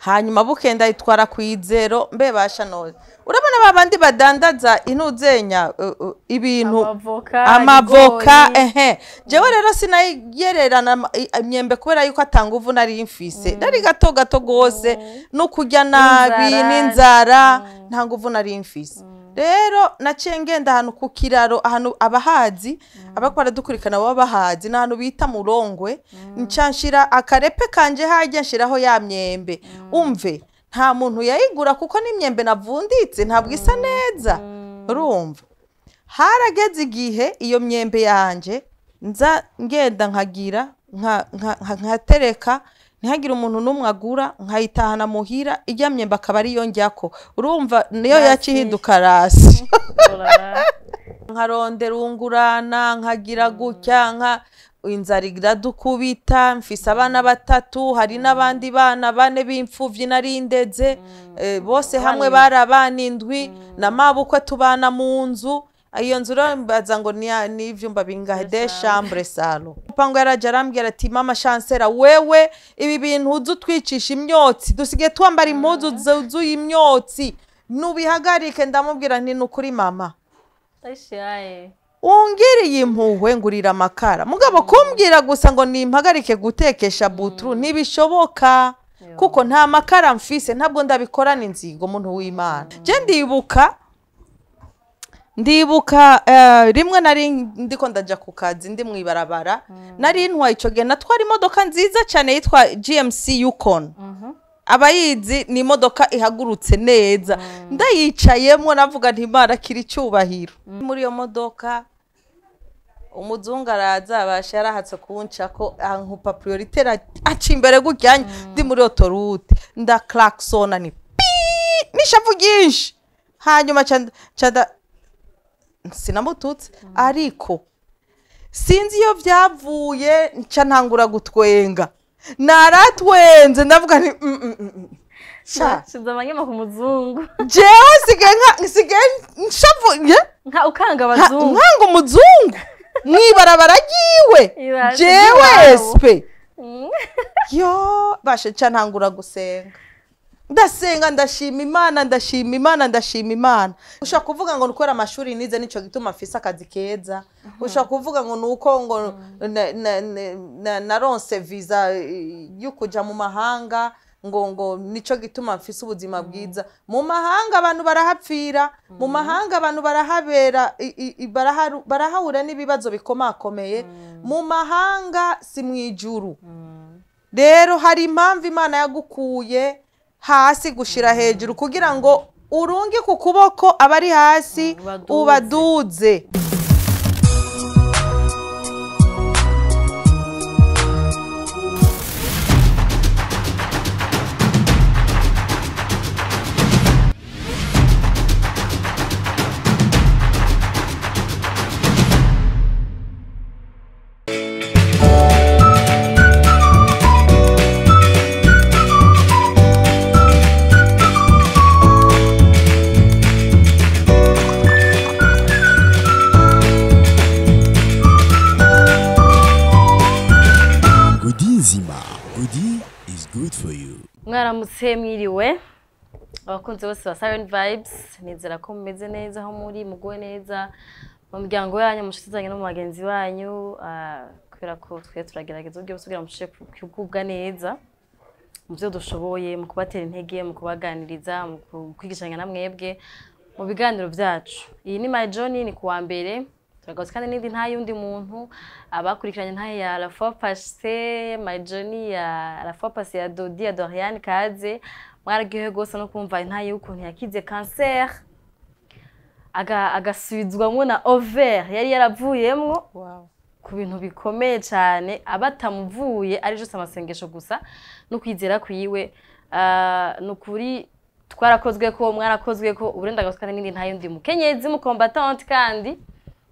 hanyuma bukenda itwara ku izero mbe bashanoza urabona ba bandi badandaza inuzenya ibintu amavoka ehe jewe rero sinayegererana imyembe kubera yuko atanga uvu nari mfise mm. nari gato gato rwose mm. no kurya nabi n'inzara mm. nta nguvu nari mfise rero naciye ngenda ahantu ku kiraro ahantu abahazi mm. abakora dukurikirana baba bahazi ni bita murongwe mm. nshira akarepe kanje hajya nshiraho ya myembe mm. umve nta muntu yayigura kuko n'imyembe navunditse ntabwo isa neza urumva harageze igihe iyo myembe yanjye nza ngenda nkagira nkatereka ntihagire umuntu n'umwe agura nkayitahana muhira ijyamye bakaba ariyo njya ko urumva niyo yacihinduka rasi nkarunderungurana nkagira mm. gutya nka inzara iradukubita mfise abana mm. batatu hari mm. n'abandi bana bane b'imfubyi narindeze eh, bose hamwe barabana indwi na mabukwe tubana mu nzu iyo nzu urambaza ngo ni ibyumba bingahe de shambure salo urupangu yarajya arambwira ati mama shansera wewe ibi bintu uzi utwicisha imyotsi dusigaye twambara mm. impuzu zuzuye imyotsi nubihagarike ndamubwira nti ni ukuri mama wungiriye impuhwe ngurira amakara mugabo mm. kumbwira gusa ngo nimpagarike gutekesha mm. buturu ntibishoboka kuko nta makara mfise ntabwo ndabikorana inzigo umuntu w'imana njye ndibuka ndibuka eh, rimwe na rimwe ndajya ku kazi ndi mu ibarabara mm. nari ntwaye icyo gihe natwara imodoka nziza cyane yitwa gmc yukon mhm. abayizi ni imodoka ihagurutse neza mm. ndayicayemo navuga ntimara kiri icyubahiro mm. muri iyo modoka umuzungu araza abasha yarahatse kuwunca ko ankupa priorite aca imbere gutya ndi muri otorute nda claxon ni nishavu ryinshi hanyuma cyanda sinamututse ariko sinzi iyo byavuye nshya ntangura gutwenga naratwenze ndavuga ni nshyize mm, mm, mm, ku muzungu jewe nsigaye nshavuye nka abazungu nkanga umuzungu mu ibarabara ryiwe jewe yo bashe nshya ntangura gusenga ndasenga ndashima imana ndashima imana ndashima imana ushobora kuvuga ngo nukore amashuri nize nicyo gituma mfise akazi keza ushobora kuvuga ngo nuko ngo mm. naronse viza eh, yo kujya mu mahanga ngo ngo nicyo gituma mfise ubuzima mm. bwiza mu mahanga abantu barahapfira mu mm. mahanga abantu barahabera barahahura n'ibibazo bikomakomeye mu mahanga si mu ijuru rero hari impamvu imana yagukuye hasi gushyira mm. hejuru kugira ngo urunge ku kuboko abari hasi ubaduze mugire mwiriwe abakunzi bose ba Siren Vibes nizera ko mumeze neza aho muri muguwe neza mu muryango wanyu mu zanyu no mu bagenzi banyu ah, kubera ko twe turagerageza uburyo bose kugira ngo kugubwa neza mu byo dushoboye mu kubatera intege mu kubaganiriza mu kwigishanya na mwebwe mu biganiro byacu iyi ni my journey ni kuwa mbere Lagos kandi n'indi nta y'undi muntu abakurikiranye ntayo ya Rafa Pase ya Rafa ya Dodi ya Dorian Kaze mwararyohewe rwose no kumva intayo y'ukuntu yakize kanseri agasubizwamo na overi yari yaravuyemo ku bintu bikomeye cyane abatamuvuye ari jose amasengesho gusa no kwizera kwiwe ah, ni ukuri twarakozwe ko mwarakozwe ko uburenganzira kandi n'indi ntayo ndi mukenyezi mukombatanti kandi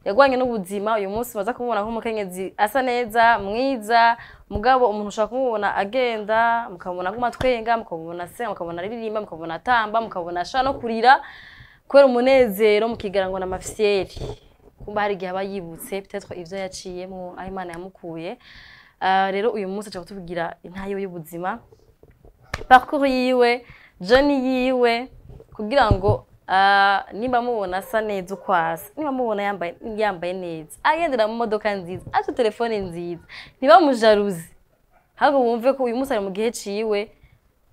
yagwanye n'ubuzima uyu munsi baza kumubona nk'umukenyezi asa neza mwiza mugabo umuntu ushobora kumubona agenda mukabona nk'umatwenga mukabona asenga mukabona aririmba mukabona atamba mukabona ashaka no kurira kubera umunezero mukigara ngo ni amafisiyeri kumba hari igihe aba yibutse bitatwa ibyo yaciyemo aho imana yamukuye ah, rero uyu munsi ashobora kutubwira intayo y'ubuzima pakuru yiwe joni yiwe kugira ngo Ah, niba mubona asa neza uko asa niba mubona yambaye neza agendera mu modoka nziza afite telefone nziza niba mujaruzi ahubwo bumve ko uyu munsi ari mu gihe ciwe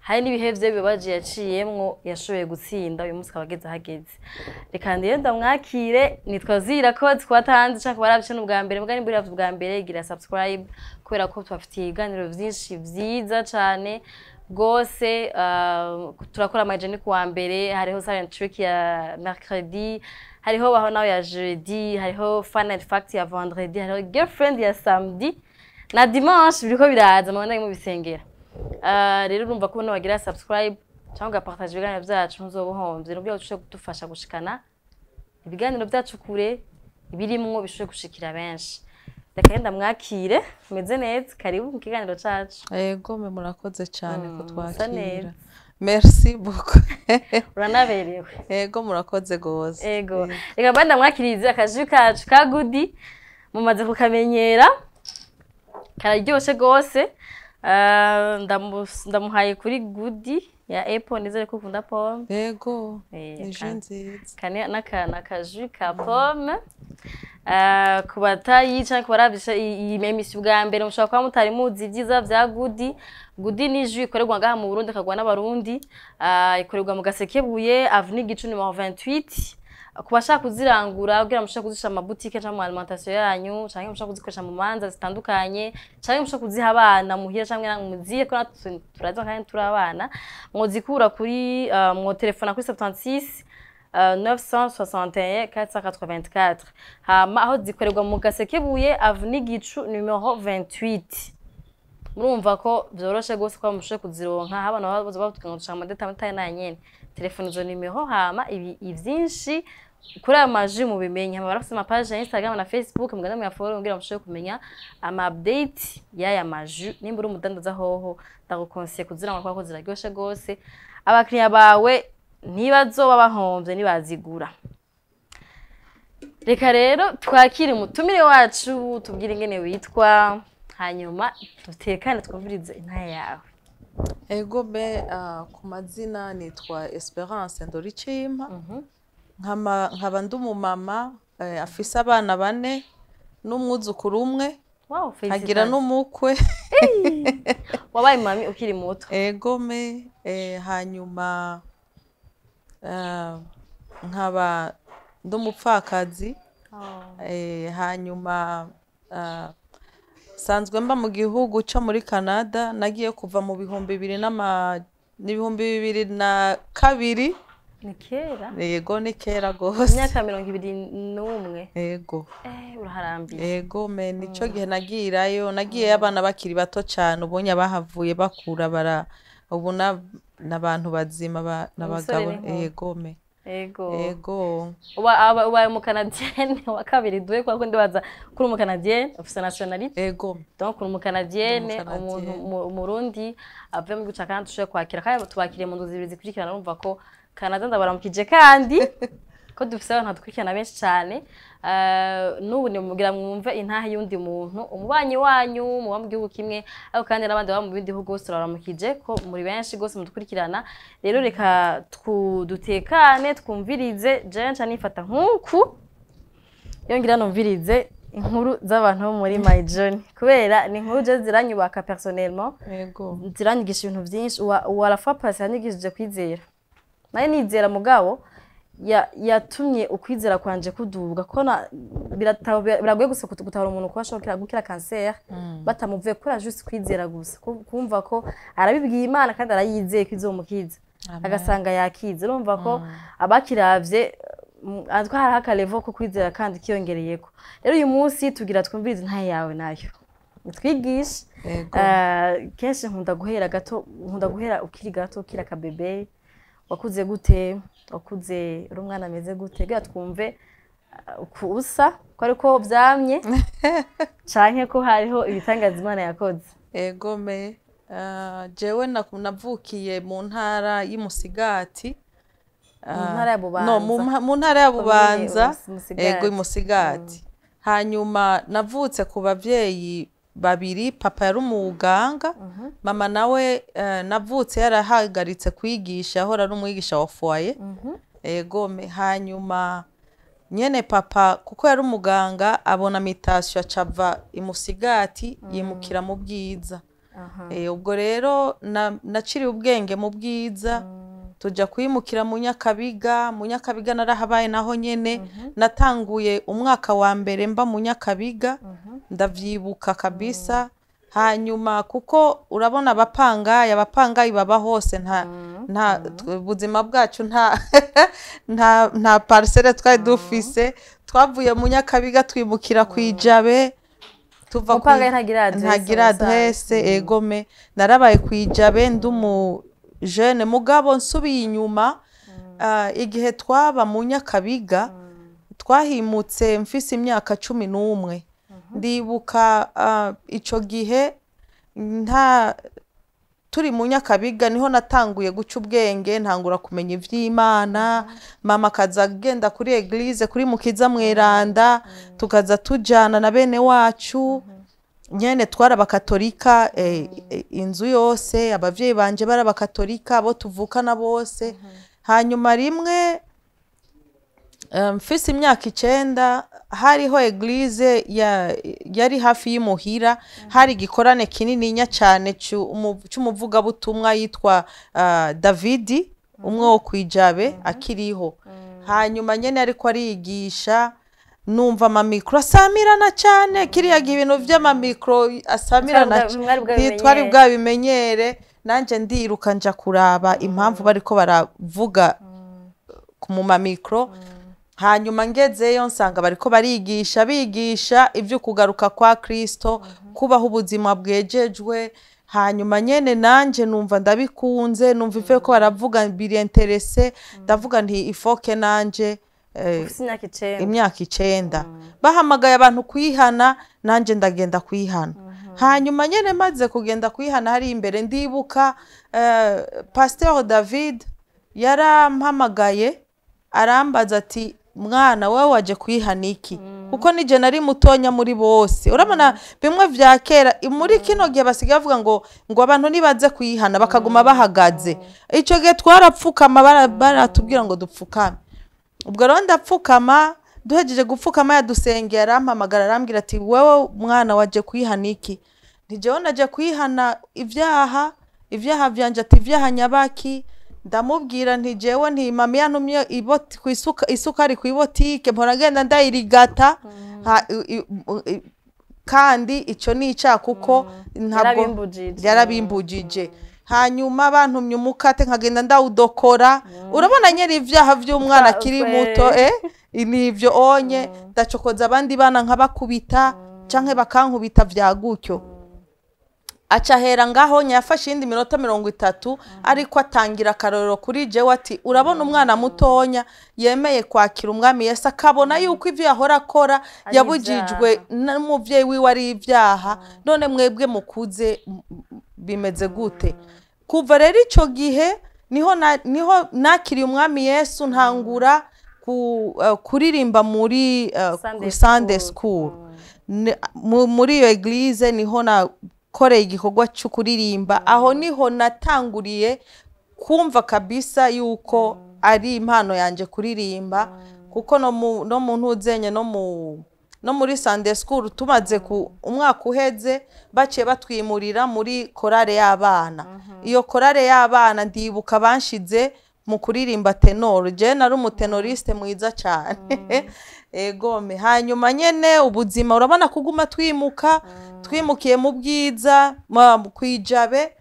hari n'ibihe bye bibaje yaciyemwo yashoboye gutsinda uyu munsi akaba ageze ahageze reka ndenda mwakire nitwa zira ko twatanze ushaka barabye n'ubwa mbere mbwa nimba uriravye ubwa mbere gira subscribe kubera ko tubafitiye ibiganiro vyinshi vyiza cane rwose uh, turakora amajeni kuwa mbere hariho silent trick ya mercredi hariho waho nawe ya jeudi hariho final fact ya vendredi hariho girlfriend ya samedi na dimanche biriko biraza mu ndagimo bisengera uh, rero urumva ko wagira subscribe cyangwa ugapartage ibiganiro byacu ntuzobuhomvye n'ubyo ushobora kudufasha gushikana ibiganiro byacu kure ibirimwo bishobora gushikira benshi reka mwakire meze neza karibu mu kiganiro cyacu yego murakoze cyane mm, kutwakira merci buko uranaberewe yego murakoze rwose yego reka mbanda mwakiriye akazu kacu ka gudi mumaze kukamenyera kararyoshye rwose ah, ndamuhaye kuri gudi ya epo nizere ko ukunda pome yego eh, ni ju nziza n'akantu akaji ka pome eh, ku batayica ariko barabisha iyi memisi bwa mbere mushobora kuba mutari muzi ibyiza bya gudi gudi ni ju ikorerwa ngaha mu burundi ikagwa n'abarundi eh, ikorerwa mu gasekebuye avuni gicuni ma ventwiti ku bashaka kuzirangura kugira ngo mushobore kuzishyira mu mabutike cyangwa mu alimentation yanyu cyangwa mushobora kuzikoresha mu manza zitandukanye cyangwa mushobora kuziha abana muhira cyangwa muziye ko natwe turaza kandi turi abana mwozikura kuri eh, mwotelefona kuri septantisisi 961 484 hama aho zikorerwa mu gasekebuye avenue gicu numero 28 murumva ko byoroshe gose kwa mushe kuzironka abana bavuze bavuga ngo tushaka amadeta mutayana nyene telefone zo numero hama ibi ivyinshi kuri aya maji mubimenya baba bafite amapaje ya instagram na facebook mugana muyaforo kugira ngo mushobore kumenya amapudeti y'aya maji nimba uri umudandaza hoho ndagukonsiye kugira ngo kubera ko ziraryoshye rwose abakiriya bawe ntibazoba bahombye ntibazigura reka rero twakire umutumire wacu tubwire ingene witwa hanyuma dutekane twumvirize intara yawe ego be ah, ku mazina nitwa esperance ndoriciyimpa mhm. nkaba ndi umumama eh, afise abana bane n'umwuzukuru umwe nkagira n'umukwe wabaye mami ukiri muto egome eh, hanyuma eh, nkaba ndi umupfakazi oh. hanyuma nsanzwe mba mu gihugu cyo muri canada nagiye kuva mu bihumbi bibiri n'ibihumbi bibiri na kabiri ni kera yego ni kera ah, rwose imyaka mirongo ibiri n'umwe yego eh, uraharambiye yego nicyo mm. gihe nagirayo nagiyeyo mm. abana bakiri bato cyane ubonye bahavuye bakura bara ubu n'abantu bazima n'abagabo yego me yego ubaye umukanadiyene wa kabiri duhe kubera ko ndibaza kuri umukanadiyene ufite nasiyonarite yego donc umukanadiyene umuntu umurundi avuye mu gice kandi ushobora kwakira kandi tubakiriye mu nzu zibiri zikurikirana urumva ko canada ndabaramukije kandi ko dufite abantu dukurikirana benshi cyane eh, n'ubu ni mugira mwumve intaha y'undi muntu umubanyi wanyu muba mu gihugu kimwe ariko kandi n'abandi baba mu bindi bihugu bose turabaramukije ko muri benshi rwose mudukurikirana rero reka dutekane twumvirize jenshi anifata nk'uku yongera numvirize inkuru z'abantu bo muri my journey kubera ni inkuru je ziranyubaka personnellement ziranyigisha ibintu byinshi wa yanyigishije kwizera nayo nizera mugabo yatumye ukwizera kwanje kuduga ko biragoye gusa gutahura umuntu kuba ashobora gukira kanseri mm. batamuvuye kubera jose kwizera gusa kumva ko arabibwiye imana kandi arayizeye ko izo mukiza agasanga yakize urumva ko mm. abakirabye mm, atwara akarevo ko kwizera kandi kiyongereyeko rero uyu munsi tugira twumvirize intaye yawe nayo twigishe eh, kenshi nkunda guhera gato nkunda guhera ukiri gato ukiri akabebe wakuze gute wakuze uri umwana ameze gute reka twumve uko uh, usa ko ariko byamye cyane ko hariho ibitangaza imana yakoze egome uh, jewe navukiye mu ntara y'umusigati mu ntara ya uh, bubanza yego imusigati mm. hanyuma navutse ku babyeyi babiri papa yari umuganga mhm. mama nawe eh, navutse yarahagaritse kwigisha ahora ari umwigisha wa foye mhm. egome hanyuma nyine papa kuko yari umuganga abona mitasiyo acava imusigati mhm. yimukira mu bwiza eh, ubwo rero naciriye ubwenge mu bwiza tujya kuyimukira mu nyakabiga mu nyakabiga narahabaye naho nyine mhm. natanguye umwaka wa mbere mba mu nyakabiga mhm. ndabyibuka kabisa hanyuma kuko urabona abapangayi abapangayi baba hose nta mhm. nta buzima bwacu nta nta parisere twari dufise twavuye mu nyakabiga twimukira ku ijabe tuva ntagira aderese egome narabaye ku ijabe ndumu jene mugabo nsubiye inyuma eh, igihe twaba mu nyakabiga twahimutse mfise imyaka cumi n'umwe ndibuka eh, icyo gihe nta turi mu nyakabiga niho natanguye guca ubwenge ntangura kumenya iby'imana mama akaza agenda kuri egirize kuri mukiza mweranda tukaza tujyana na bene wacu nyine twari abakatolika eh, mm. inzu yose ababyeyi banjye bari abakatolika abo tuvukana bose mm-hmm. hanyuma rimwe eh, mfise imyaka icyenda hariho egirize yari hafi y'imuhira mm-hmm. hari igikorane kinininya cyane cy'umuvugabutumwa yitwa eh, davidi mm-hmm. umwe wo ku ijabe akiriho hanyuma nyine ariko ariyigisha numva amamikoro asamirana cyane kiriya ibintu by'amamikoro asamirana twari bwabimenyere nanjye ndiruka njya kuraba mm. impamvu bari ko baravuga ku mm. mamikoro mm. hanyuma ngezeyo nsanga bari ko barigisha bigisha ibyo kugaruka kwa kirisito mm-hmm. kubaho ubuzima bwegejwe hanyuma nyine nanjye numva ndabikunze numva ibyo ko baravuga birenterese ndavuga nti ifoke nanjye Eh, imyaka icyenda mm. bahamagaye abantu kuyihana nanjye ndagenda kuyihana mm-hmm. hanyuma nyine maze kugenda kwihana hari imbere ndibuka eh, pasiteri david yarampamagaye arambaza ati mwana wowe wajya kuyihana iki mm. kuko nijye nari mutonya muri bose urabona mm. bimwe bya kera muri kino gihe basigaye bavuga ngo ngo abantu nibaze kuyihana bakaguma bahagaze icyo gihe twarapfukama baratubwira ngo dupfukame ubwo rero ndapfukama duhejeje gupfukama yadusengera mpamagara arambwira ati wowe mwana wajye kwihana iki ntigewe najya kwihana ibyaha ibyaha byanjye ati ibyaha nyabaki ndamubwira ntigewe ntimami yantumye isukari ku ibotike agenda ndayirigata mm. kandi icyo ni icyaha kuko mm. ntabwo yarabimbugije hanyuma bantumye umukate nkagenda ndawudokora mm. urabona nyine ibyaha by'umwana akiri muto eh? ni ibyo onye mm. ndacokoza abandi bana nkabakubita mm. cyangwa bakankubita gutyo acahera ngaho nyafashe iyindi minota mirongo itatu ariko atangira akarorero kuri jewe ati urabona umwana mutonya yemeye kwakira umwami yesi akabona yuko ibyo yahora akora yabugijwe n'umubyeyi wiwe ari ibyaha none mwebwe mukuze bimeze gute kuva rero icyo gihe niho niho nakiriye umwami yesu ntangura eh, kuririmba muri eh, sande sikuru muri iyo egirize niho nakoreye igikorwa cyo kuririmba aho niho natanguriye kumva kabisa yuko ari impano yanjye kuririmba kuko no mu ntuzenya no mu no muri sande sikuru tumaze ku mm. umwaka uheze baciye batwimurira muri korale y'abana mm-hmm. iyo korale y'abana ndibuka banshize mu kuririmba tenoro jena ari umutenoriste mm. mwiza cyane mm. egome hanyuma nyine ubuzima urabona kuguma twimuka twimukiye mu bwiza ku ijabe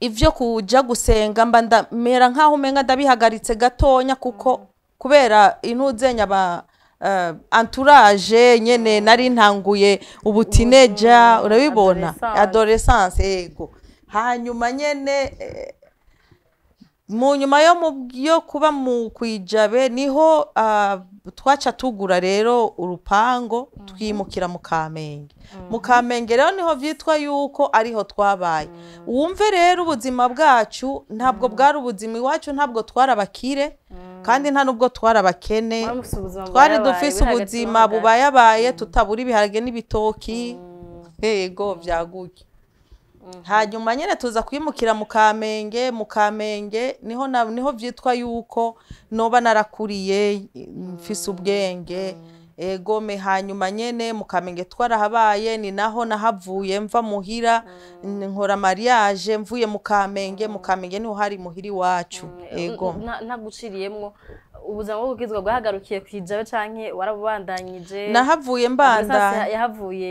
ibyo kujya gusenga mba ndamera nk'aho umenya ndabihagaritse gatonya kuko kubera intuzenya ba anturage eh, nyine nari ntanguye ubutineja urabibona adoresanse yego hanyuma nyine eh, mu nyuma yo kuba mu kwijabe niho eh, twaca tugura rero urupango mm-hmm. twimukira mu kamenge mu mm-hmm. kamenge rero niho byitwa yuko ariho twabaye mm. wumve rero ubuzima bwacu ntabwo mm. bwari ubuzima iwacu ntabwo twari abakire mm. kandi nta nubwo twari abakene twari dufise ubuzima bubayabaye mm. tutabura ibiharage n'ibitoki mm. yego byaguye mm-hmm. hanyuma nyine tuza kwimukira mu kamenge mu kamenge niho niho byitwa yuko noba narakuriye mm. mfise ubwenge Eh, gome hanyuma nyine mukamenya twarahabaye ni naho nahavuye mva muhira mm. nkora mariage mvuye mukamenge mukamenge mm. niho hari muhiri wacu mm. ego eh, ntaguciriyemo ubuzima bwo bwizwa bwahagarukiye ku ijabe cyangwa warabubandanyije nahavuye mbandanya yahavuye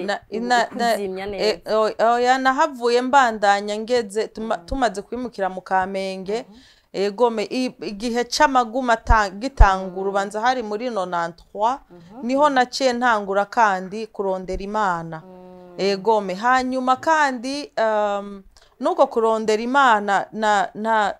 kuzimya eh, neza nahavuye mbandanya ngeze tumaze kwimukira mu kamenge mm-hmm. Eh, igihe cy'amaguma gitanga urubanza mm-hmm. hari muri nonantwa mm-hmm. niho naciye ntangura kandi kurondera imana mm. egome eh, hanyuma kandi ehm, n'ubwo kurondera imana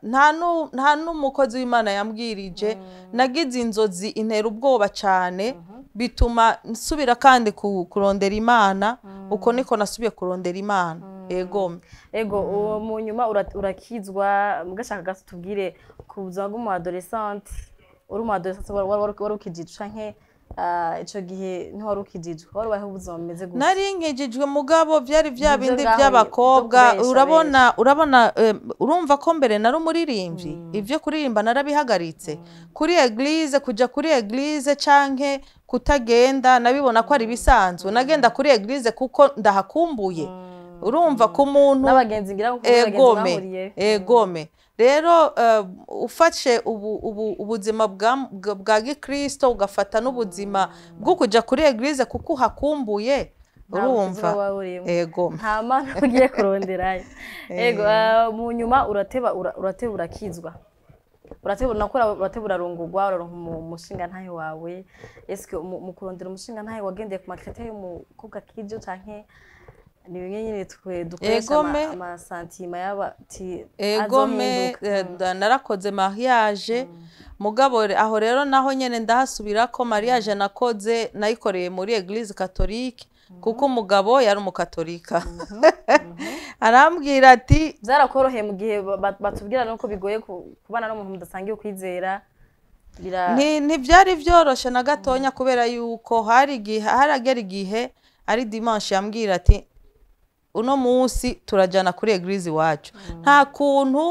nta n'umukozi w'imana yambwirije mm. nagize inzozi intera ubwoba cyane mm-hmm. bituma nsubira kandi kurondera imana mm. uko niko nasubiye kurondera imana yego yego mm. uwo mu nyuma urakizwa mugashaka tubwire ku buzima bw'umuadoresante uri umuadoresante wari ukijica nke ah, icyo gihe ntiwari ukijijwe wari ubayeho ubuzima bumeze gutya nari nkijijwe mugabo byari bya bindi by'abakobwa urabona urabona urumva ko mbere nari umuririmbyi mm. ibyo kuririmba narabihagaritse mm. kuri egirize kujya kuri egirize canke kutagenda nabibona ko ari ibisanzwe nagenda kuri egirize kuko ndahakumbuye urumva mm. ko umuntu egome mm. egome rero eh, ufashe ubuzima bwa gikristo ugafata n'ubuzima mm. bwo kujya kuri egirize kuko uhakumbuye urumva eh. ego nta mpamvu ugiye kurondera mu nyuma urateba urateba urakizwa uratebura uratebura urarungurwa uraronka umushinga ntayo wawe ese mu kurondera umushinga ntayo wagendeye ku makete y'umukobwa k'ibyo cyangwa ni bimwe nyine twe dukoresha amasantima y'abati egome eh, narakoze mariage mm. mugabo aho rero naho nyine ndahasubira ko mariage mm. nakoze nayikoreye muri eglise catholique mm. kuko umugabo yari umukatolika mm-hmm. Mm-hmm. arambwira ati byarakoroheye mu gihe batubwira nuko bigoye kubana n'umuntu mudasangiye ukwizera ntibyari byoroshye na gatonya kubera yuko hari igihe hari igihe ari dimanshi yambwira ati uno munsi turajyana kuri egirizi iwacu nta kuntu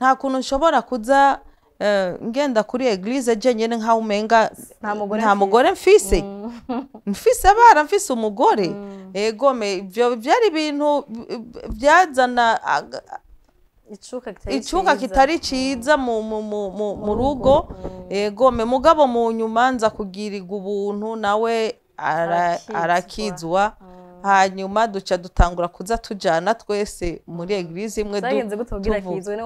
nta kuntu nshobora kuza eh, ngenda kuri egirize njyenyine nkaho nta mugore mfise mm. mfise abana mfise umugore mm. egome ibyo byari ibintu byazana icuka kitari cyiza mu mm. rugo egome mugabo mu nyuma nza kugirirwa ubuntu nawe arakizwa hanyuma duca dutangura kuza tujyana twese muri egirizi imwe gutubwira kizwe ni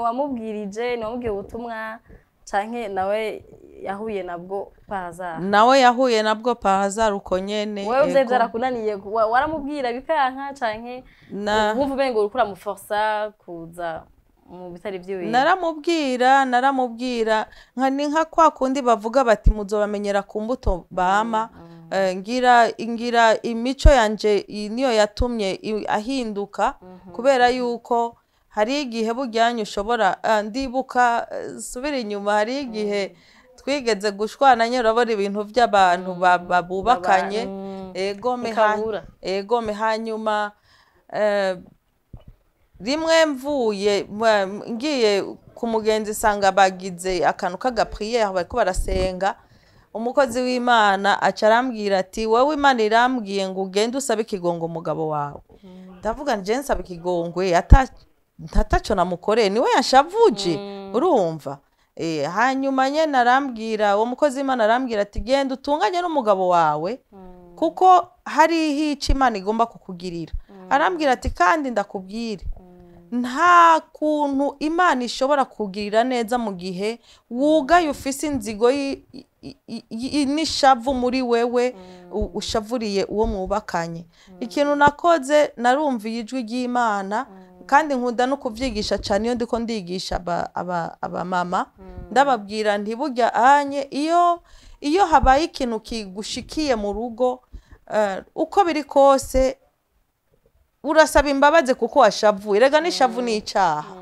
ubutumwa cyane nawe yahuye nabwo pahazara nawe yahuye nabwo pahazara uko nyine wowe uze byarakunaniye waramubwira bikanka cyane wumva ubenga uri kuramuforsa kuza mu bitari by'iwe naramubwira naramubwira nka ni nka kwa kundi bavuga bati muzobamenyera ku mbuto bama mm, mm. Eh, ngira ngira imico yanjye iyi niyo yatumye ahinduka mhm. kubera yuko hari igihe bujyanye ushobora eh, ndibuka eh, subira inyuma hari igihe mm. twigeze gushwana nyirabura ibintu by'abantu mm. babubakanye mm. egome hanyuma rimwe mvuye ngiye ku mugenzi isanga bagize akantu k'agapuye bari ko barasenga umukozi w'imana aca arambwira ati wowe imana irambwiye ngo ugende usabe ikigongo umugabo wawe mm. ndavuga njye nsaba ikigongwe ntatacyo namukoreye niwe yashavuje mm. urumva eh, hanyuma nyine arambwira uwo mukozi w'imana arambwira ati genda utunganye n'umugabo wawe mm. kuko hari hica imana igomba kukugirira arambwira ati kandi ndakubwire nta kuntu imana ishobora kugirira neza mu gihe wugaye ufise inzigo n'ishavu muri wewe ushavuriye uwo mwubakanye mm. ikintu nakoze narumviye ijwi ry'imana mm. kandi nkunda no kubyigisha cyane iyo ndiko ndigisha abamama mm. ndababwira ntibujya ahanye iyo iyo habaye ikintu kigushikiye mu rugo eh, uko biri kose urasaba imbabazi kuko washavuye rega n'ishavu n'icyaha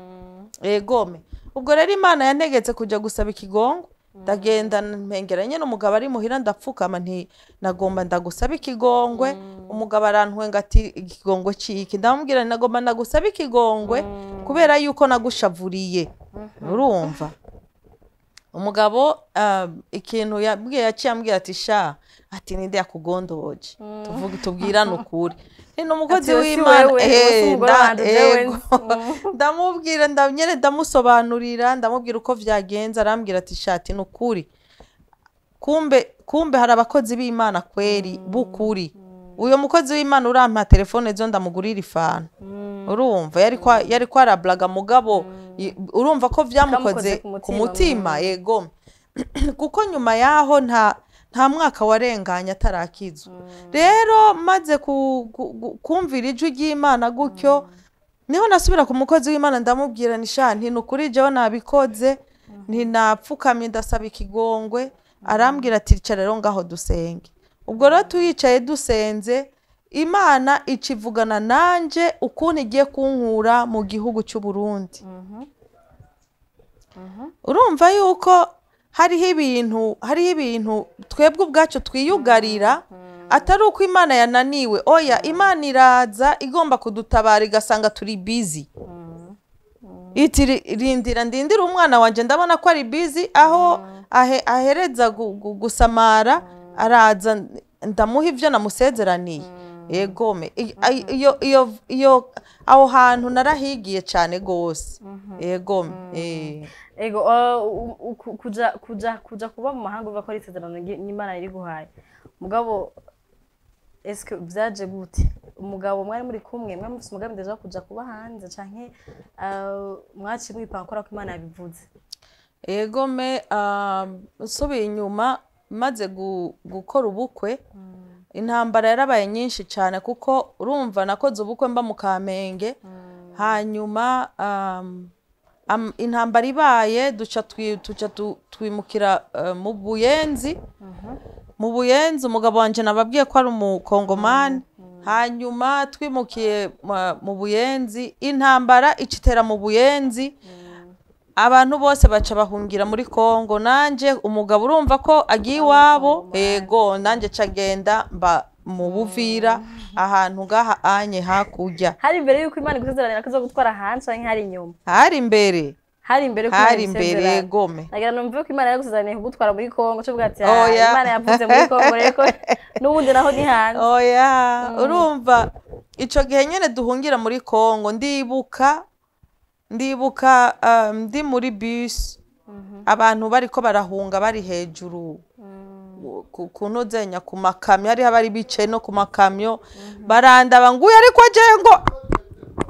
yegome ubwo rero imana yantegetse kujya gusaba ikigongo ndagenda mpengeranye n'umugabo ari muhira ndapfukama nagomba ndagusaba ikigongwe mm. umugabo arantwenga ati ikigongwe cyiki ndamubwira nagomba ndagusaba ikigongwe mm. kubera yuko nagushavuriye mm-hmm. urumva umugabo um, ikintu yabwiye yaciye ambwira ati sha ati ninde yakugondoje mm. tubwirane ukuri ni umukozi w'imana ndamubwira ndanyere ndamusobanurira ndamubwira uko byagenze arambwira ati shati ni ukuri kumbe kumbe hari abakozi b'imana kweri b'ukuri uyu mukozi w'imana urampa telefone zo ndamugurira ifana urumva yari kwa kwaraburaga mugabo urumva ko byamukoze ku mutima yego kuko nyuma yaho nta nta mwaka warenganye atarakizwa mm. rero maze kumvira ijwi ry'imana gutyo mm. niho nasubira ku mukozi w'imana ndamubwira nishani ni ukuri jyaho nabikoze mm. ntinapfukamye ndasaba ikigongwe arambwira ati ricara rero ngaho dusenge ubwo rero tuyicaye dusenze imana ikivugana nanjye ukuntu igiye kunkura mu gihugu cy'uburundi mm-hmm. Mm-hmm. urumva yuko hariho ibintu hariho ibintu twebwe ubwacu twiyugarira atari uko imana yananiwe oya imana iraza igomba kudutabara igasanga turi bizi mm-hmm. rindira ndindira umwana wanjye ndabona ko ari bizi aho mm-hmm. ahereza gusamara mm-hmm. araza ndamuha ibyo namusezeraniye yego mm-hmm. mm-hmm. iyo aho hantu narahigiye cyane rwose yego yego kujya kuba mu mahanga uvuga ko isezerano n'imana iri guhaye mugabo esike byaje gute umugabo mwari muri kumwe mwari mufite umugambi wo kujya kuba hanze cyangwa mwaciye mwipanga ko imana yabivuze um, yego me inyuma maze gukora ubukwe mm. intambara yarabaye nyinshi cyane kuko urumva nakoze ubukwe mba mu kamenge hmm. hanyuma um, intambara ibaye duca twimukira eh, mu buyenzi mm-hmm. mu buyenzi umugabo wanjye nababwiye ko ari umukongomani mm-hmm. hanyuma twimukiye eh, mu buyenzi intambara icitera mu buyenzi mm. abantu bose baca bahungira muri congo nanjye umugabo urumva ko agiye iwabo yego nanjye cagenda mba mu buvira ahantu ngaha anye hakurya hari imbere y'uko imana igusezeranira ko izo gutwara hanze cyangwa hari inyuma hari imbere hari imbere ko hari imbere gome nagira numve ko imana yagusezeraniye kugutwara muri Kongo cyo bwati ah, oya oh, imana yavuze muri Kongo reko nubundi naho ni hanze oya oh, mm. urumva ico gihe nyine duhungira muri Kongo ndibuka ndibuka um, ndi muri bisi mm-hmm. abantu bari ko barahunga bari hejuru mm. ku ku makamyo ariho abari bicaye no ku makamyo mm-hmm. barandaba nguyu ariko ngo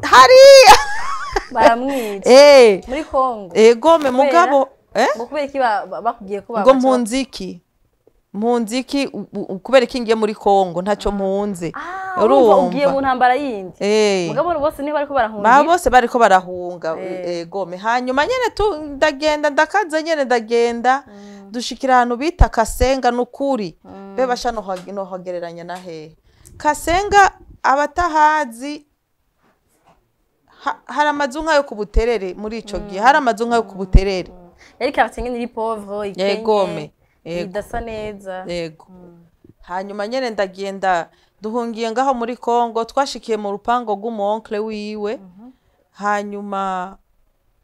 hariya baramwica eh. muri kongo ego mugabo eh? ngo kubera iki bakubwiye ko babaca ngo mpunzi iki mpunzi iki kubera ko ngiye muri congo ntacyo ah. mpunze ah, urumva ugiye mu ntambara yindi eh. mugabo bose niba ariko barahunga baba bose bariko barahunga eh. Eh, gome hanyuma nyine ndagenda ndakaze nyine ndagenda mm. dushikira ahantu bita kasenga ni ukuri mm. basha nohagereranya na hehe kasenga abatahazi hari amazu nk'ayo ku buterere muri icyo gihe mm. hari amazu nk'ayo ku buterere yari kasenga ni povuro ikenye bidasa neza yego mm. hanyuma nyine ndagenda duhungiye ngaho muri kongo twashikiye mu rupango rw'umuwonkere wiwe mhm. hanyuma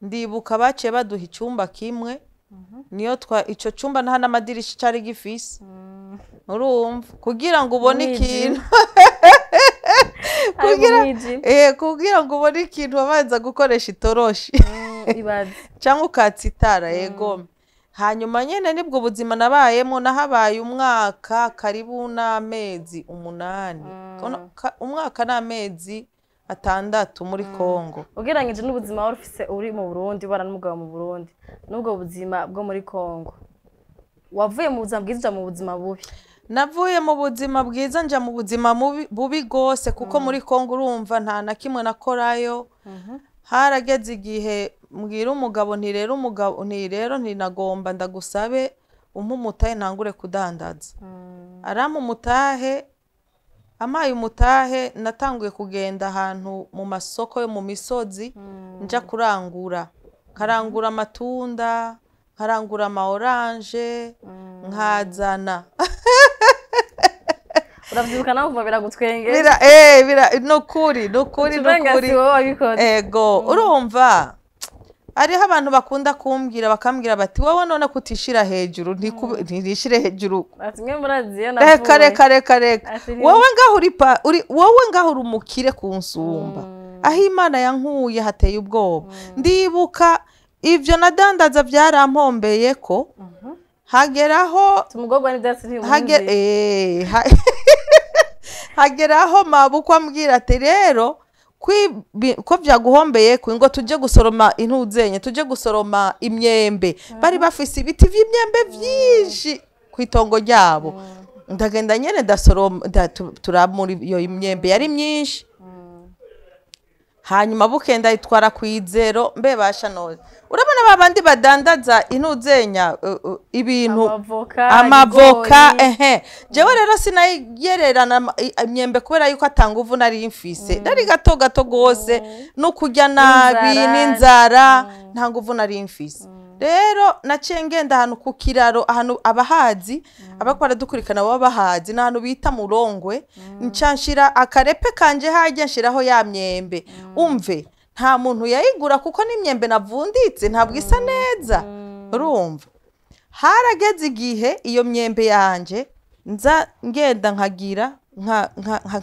ndibuka baciye baduha icyumba kimwe mhm. niyo twa icyo cyumba nta n'amadirisha icyari gifise mm. urumva kugira ngo ubone ikintu eh, kugira ngo ubone ikintu wabanza gukoresha itoroshi mm, cyangwa ukatsa itara yego hanyuma nyine nibwo ubuzima nabayemo nahabaye umwaka karibu n'amezi umunani mm. umwaka n'amezi atandatu muri mm. congo ugereranyije n'ubuzima wari ufite uri mu burundi ubana n'umugabo mu burundi n'ubwo buzima bwo muri congo wavuye mu buzima bwiza mu buzima bubi navuye mu buzima bwiza njya mu buzima bubi rwose kuko mm. muri congo urumva nta na kimwe nakorayo mm-hmm. harageze igihe mbwira umugabo nti rero umugabo nti rero ntinagomba ndagusabe umumutahe ntangure kudandaza mm. umutahe amaye umutahe natanguye kugenda ahantu mu masoko yo mu misozi mm. njya kurangura nkarangura amatunda nkarangura ama oranje mm. nkazana urabyibuka nawe uva biragutwenge eh, ni ukuri ni ukuri ni ukuri yego urumva hariho abantu bakunda kumbwira bakambwira bati wowe none kutishira hejuru ntirishire mm. hejuru reka reka reka reka wowe ngaho uri wowe ngaho uri umukire ku nsumba mm. aho imana yankuye hateye ubwoba mm. ndibuka ibyo nadandaza byarampombeye ko mhm. hageraho eh, hageraho mabukwa ambwira ati rero ko byaguhombeye ku ngo tujye gusoroma intuzenye tujye gusoroma imyembe bari bafise ibiti by'imyembe byinshi ku itongo ryabo ndagenda nyine ndasoroma turamura iyo myembe yari myinshi hanyuma bukenda itwara ku izero mbe basha none urabona ba bandi badandaza inuzenya uh, uh, ibintu amavoka ehe njyewe rero sinayigererana imyembe kubera yuko atanga uvu nari mfise mm. nari gato gato rwose mm. no kurya nabi n'inzara mm. nta nguvu nari mfise rero naciye ngenda ahantu ku kiraro ahantu abahazi abakora dukurikirana baba bahazi ni ahantu bita murongwe nshira akarepe kanje hajya nshiraho ya myembe umve nta muntu yayigura kuko n'imyembe navunditse ntabwo isa neza urumva harageze igihe iyo myembe yanjye nza ngenda nkagira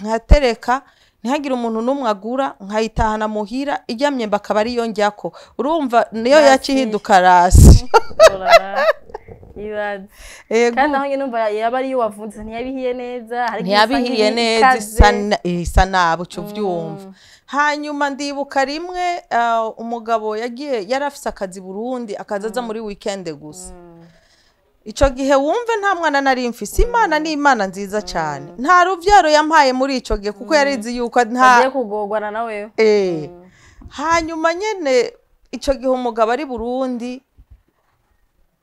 nkatereka ntihagire umuntu n'umwe agura nkayitahana muhira ijyamye mba akaba ariyo njya ko urumva niyo yakihinduka rasi kandi aho nyine yaba ariyo wavunze ntiyabihiye neza ntiyabihiye neza eh, isa nabi uca mm. ubyumva hanyuma ndibuka rimwe eh, umugabo yagiye yari afise akazi burundu akazi aza mm. muri wikendi gusa mm. icyo gihe wumve nta mwana nari mfise imana ni imana nziza cyane nta rubyaro yampaye muri icyo gihe kuko mm. yarizi yuko nta agiye kugogora nawe eh. mm. hanyuma nyine icyo gihe umugabo ari burundi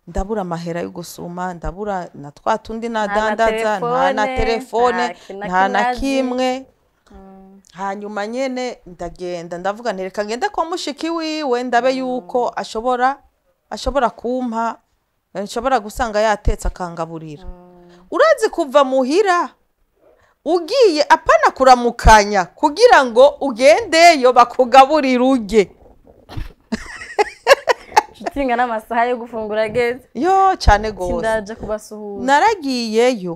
ndabura amahera yo gusuma ndabura na twa tundi nadandaza nta na telefone nta na kimwe mm. hanyuma nyine ndagenda ndavuga ntereka ko mushiki wiwe ndabe yuko ashobora ashobora kumpa Eh, nshobora gusanga yatetse akangaburira ah. urazi kuva muhira ugiye apana kuramukanya kugira ngo ugendeyo bakugaburire urye inshinga n'amasaha yo gufungura ageze yo cyane rwose naragiyeyo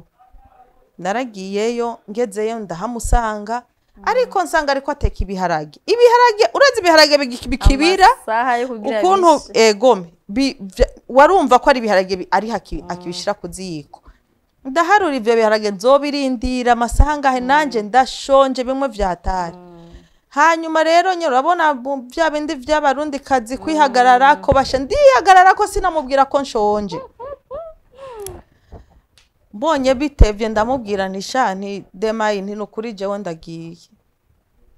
naragiyeyo ngezeyo ndahamusanga hmm. ariko nsanga ariko ateka ibiharage ibiharage uretse ibiharage bikibira ukuntu egome warumva ko ari ibiharage ari akibishyira ku ziko ndaharura ibyo biharage nzobirindira amasaha angahe nanjye ndashonje bimwe byatari hanyuma rero urabona bya bindi by'abarundi kazi kwihagarara ko basha ndihagarara ko sinamubwira ko nshonje mbonye bitebye ndamubwira nishani demayi ni ukuri jyewe ndagiye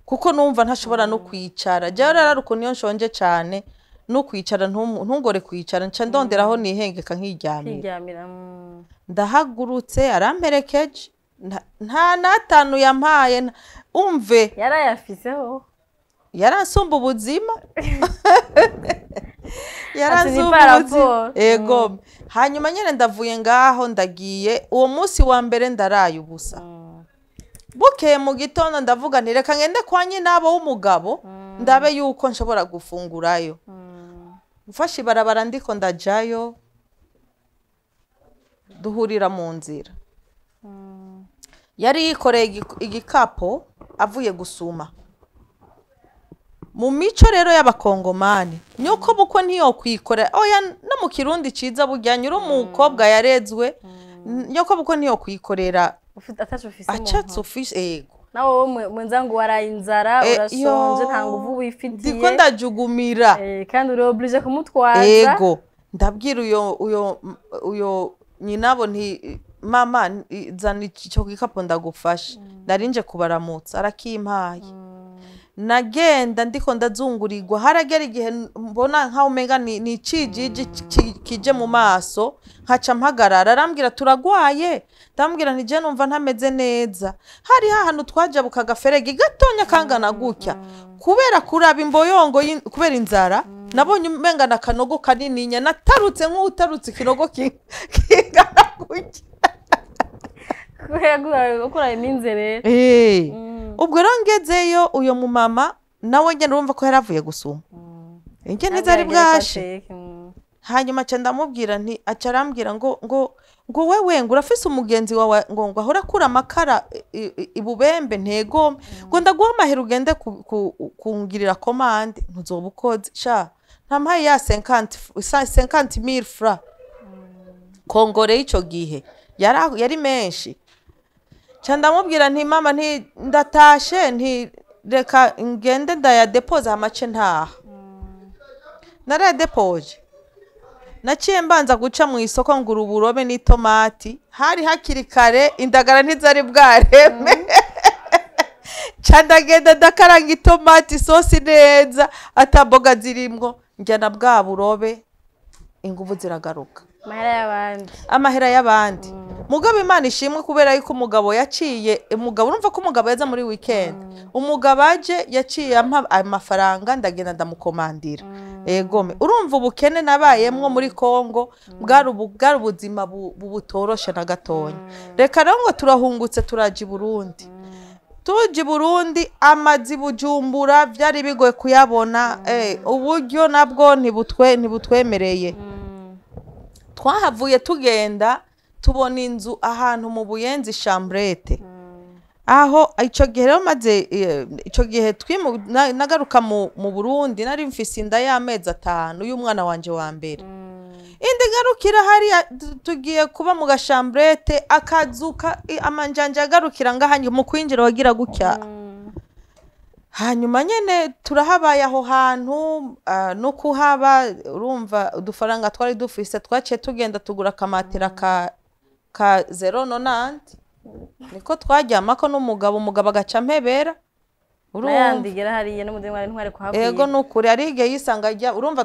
kuko numva ntashobora no kwicara jya rero ukuntu iyo nshonje cyane no kwicara ntungore kwicara nca ndonderaho mm. nihengeka nkiryamira mm. ndahagurutse aramperekeje nta n'atanu yampaye umve yarayafiseho yaransumba ubuzima yaransumba ubuzima yego hanyuma nyine ndavuye ngaho ndagiye uwo munsi wa mbere ndaraye ubusa mm. bukeye mu gitondo ndavuga ntireka ngende kwa nyina w'umugabo ndabe yuko nshobora gufungurayo mfashe ibarabara ndiko ndajyayo duhurira mu nzira yari yikoreye igikapu avuye gusuma mu mico rero y'abakongomani nuko buko ntiyo oya no mu kirundi cyiza burya nyiri umukobwa yarezwe mm. nyoko buko ntiyo kwikorera ufise nawe wowe mwenzangu waraye inzara eh, urashonje nta nguvu wifitiye ndiko ndajugumira eh, kandi urobirije kumutwaza yego ndabwira uyo uyo uyo nyinabo nti mama zana icyo gikapu ndagufashe mm. narinje kubaramutsa arakimpaye mm. nagenda ndiko ndazungurirwa haragera igihe mbona nkaho umenya ni ikigigi kijye mu maso nkaca mpagarara arambwira turagwaye ndambwira ntige numva ntameze neza hari hahantu twajabukaga ferege gatonya kangana gutya kubera kuraba imboyongo kubera inzara nabonye na akanogo kanini nyana atarutse nk'utarutse ikinogo kingana gutya ukora iminsi mm. ubwo rero ngezeyo uyu mumama nawe ngenda urumva ko yari avuye gusuma ingene neza ari bwashe hanyuma aca ndamubwira nti aca arambwira ngo ngo ngo we wenga urafise umugenzi wawe ngo ngo ahora akura amakara ibubembe ntego mm. ngo ndaguhamahera ugende kungirira komande ntuzoba ukoze sha ntampaye ya senkanti miri fura kongore y'icyo gihe yari menshi ndamubwira nti mama ndatashe ntireka ngende ndayadepoza amace ntaha mm. narayadepoje naciye mbanza guca mu isoko ngo uburobe urobe n'itomati hari hakiri kare indagara ntizari bwareme mm. ndagenda ndakaranga itomati isosi neza atamboga zirimo njyana bwa burobe ingufu ziragaruka amahera y'abandi mm. mugabo imana ishimwe kubera yuko umugabo yaciye umugabo urumva ko umugabo yaza muri wikendi mm. umugabo aje yaciye amafaranga ndagenda ndamukomandira mm. egome urumva ubukene nabayemwo muri congo mm. bwari ubuzima butoroshe na gatonya reka rero ngo turahungutse turaje i burundi tuje burundi amazi bujumbura byari bigoye kuyabona eh, uburyo nabwo ntibutwemereye twahavuye tugenda tubona inzu ahantu mu buyenzi shamburete mm. aho icyo gihe rero maze eh, icyo gihe nagaruka mu burundi nari mfise inda y'amezi atanu y'umwana wanjye wa mbere mm. indi ngarukira hariya tugiye kuba mu gashamburete akazuka amanjanja agarukira ngaha mu kwinjira wagira gutya mm. hanyuma nyine turahabaye aho hantu ah, no kuhaba urumva udufaranga twari dufise twaciye tugenda tugura akamatera ka ka zero n'andi niko twajyamo ko n'umugabo umugabo agaca mpebera urumva ni ukuri hari yisanga ajya urumva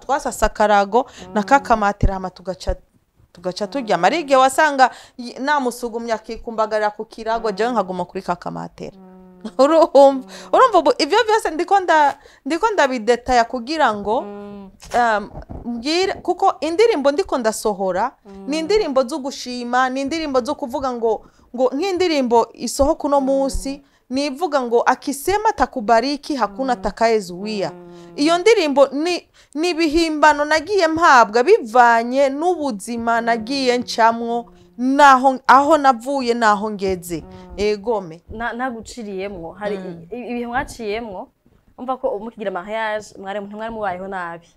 twasasa akarago na ka kamatirama tugaca tugaca turyama hari wasanga namusugumye akikumbagarira ku kirago jya nkaguma kuri ka kamatera urumva urumva ibyo byose ndiko ndabidetaya kugira ngo kuko indirimbo ndiko ndasohora ni indirimbo zo gushima ni indirimbo zo kuvuga ngo ngo nk'indirimbo isohoka uno munsi nivuga ngo akisema takubariki hakuna takayezuwiya iyo ndirimbo ni ibihimbano nagiye mpabwa bivanye n'ubuzima nagiye ncamwo aho navuye n'aho ngeze egome naguciriyemwo hari mm. ibihe mwaciyemwo umva ko mukigira amahayaje mwari mwari mubayeho nabi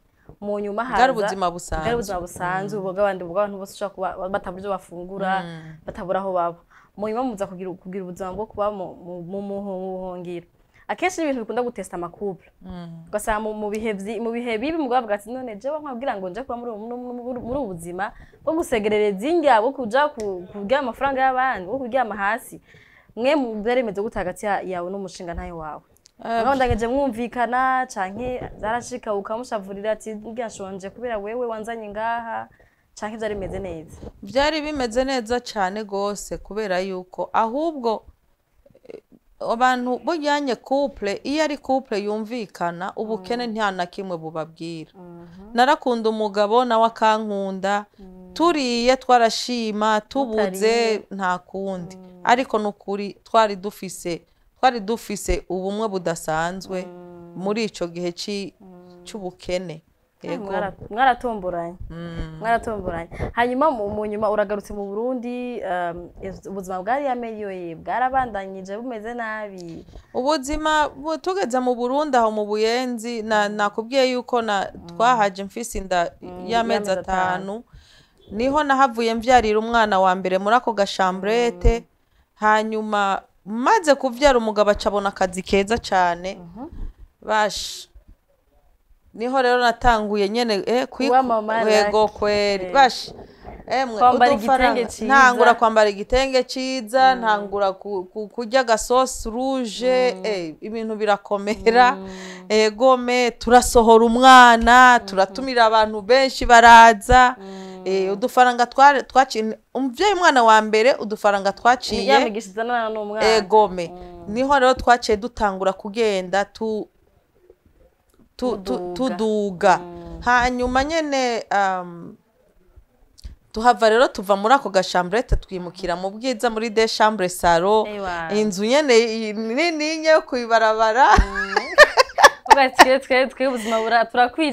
mu nyuma haza bwari ubuzima busanzwe ubuzima busanzwe mm. ubwo bw'abandi bw'abantu bose ushobora kuba batabura ibyo bafungura mm. batabura aho baba mu nyuma muza kugira ubuzima bwo kuba mu buhungiro akenshi n'ibintu bikunda gutesita amakube mm. ugasanga mu bihe mu bihe bibi umugabo avuga ati none jewe nkabwira ngo nje kuba muri ubu buzima bwo gusegerera ibyinga bwo kujya kuryama amafaranga y'abandi bwo kuryama hasi mwe mu byeremezo gute hagati yawe n'umushinga ntayo wawe eh, ndangije mwumvikana canke zarashika ukamushavurira ati ngashonje kubera wewe wanzanye ngaha canke byari bimeze neza byari bimeze neza cyane gose kubera yuko ahubwo abantu bujyanye yanye couple iyo ari couple yumvikana ubukene mm. nta na kimwe bubabwira mm-hmm. narakunda umugabo nawe akankunda mm. turiye twarashima tubuze nta kundi mm. ariko ni ukuri twari dufise twari dufise ubumwe budasanzwe muri icyo gihe cy'ubukene Eh, mwaratomboranye mm. mwaratomboranye hanyuma mu nyuma uragarutse mu burundi um, ubuzima bwari riya meriyoye bwarabandanyije bumeze nabi ubuzima tugeze mu burundi aho mu buyenzi mm. nakubwiye yuko mm. twahaje mfise inda y'amezi atanu niho nahavuye mbyarira umwana wa mbere muri ako gashamburete hanyuma maze kubyara umugabo acabona akazi keza cyane mm-hmm. bashi niho rero natanguye nyine yego eh, kweri bashi eh. ntangura kwambara igitenge cyiza mm. ntangura kujya agasosi ruje mm. eh, ibintu birakomera mm. egome turasohora umwana mm-hmm. turatumira abantu benshi baraza udufaranga twaciye umubyeyi umwana wa mbere udufaranga twaciye egome niho rero twaciye dutangura kugenda tu tuduga mm. hanyuma nyine um, tuhava rero tuva muri ako gashamburete twimukira mu bwiza muri de shambure saro inzu nyine nini yo kuyibarabara mm.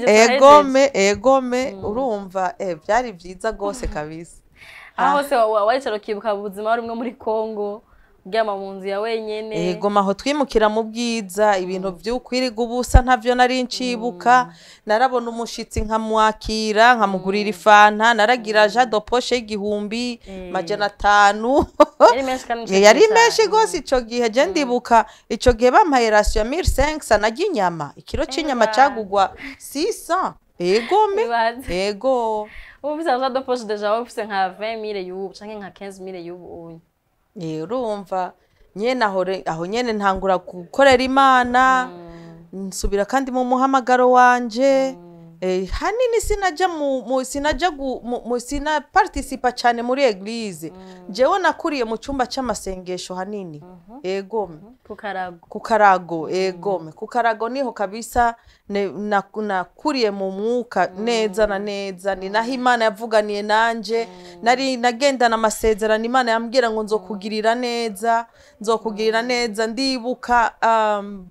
egome egome mm. urumva eh, byari byiza rwose kabisa aho se wawicara ukibuka ubuzima rumwe muri congo kuryama mu nzu ya wenyine yegoma aho twimukira mu bwiza ibintu mm. by'ukwirirwa ubusa ntabyo nari nshibuka mm. narabona umushyitsi nkamwakira nkamugurira mm. ifanta naragira jado poshe y'igihumbi magana atanu yari menshi rwose icyo gihe njye ndibuka icyo gihe bampaye rasiyo miri senkisa na inyama ikiro cy'inyama cyagugwa sisa ego me ego ubu bisa jado poshe deja wowe ufite nka vemire y'ubu cyangwa nka kenzi mire y'ubu urumva nyine aho nyine ntangura gukorera imana mm. nsubira kandi mu muhamagaro wanjye mm. Eh, hanini sinajya mu sinajya mu sina paritisipa cyane muri egirize njyewe mm. nakuriye mu cyumba cy'amasengesho hanini mm-hmm. egome eh, mm-hmm. ku karago egome eh, mm. ku karago niho kabisa nakuriye mu mwuka mm. neza na neza ni naho imana yavuganiye nanjye nari nagendana amasezerano imana yambwira ngo nzokugirira neza nzokugirira neza ndibuka um,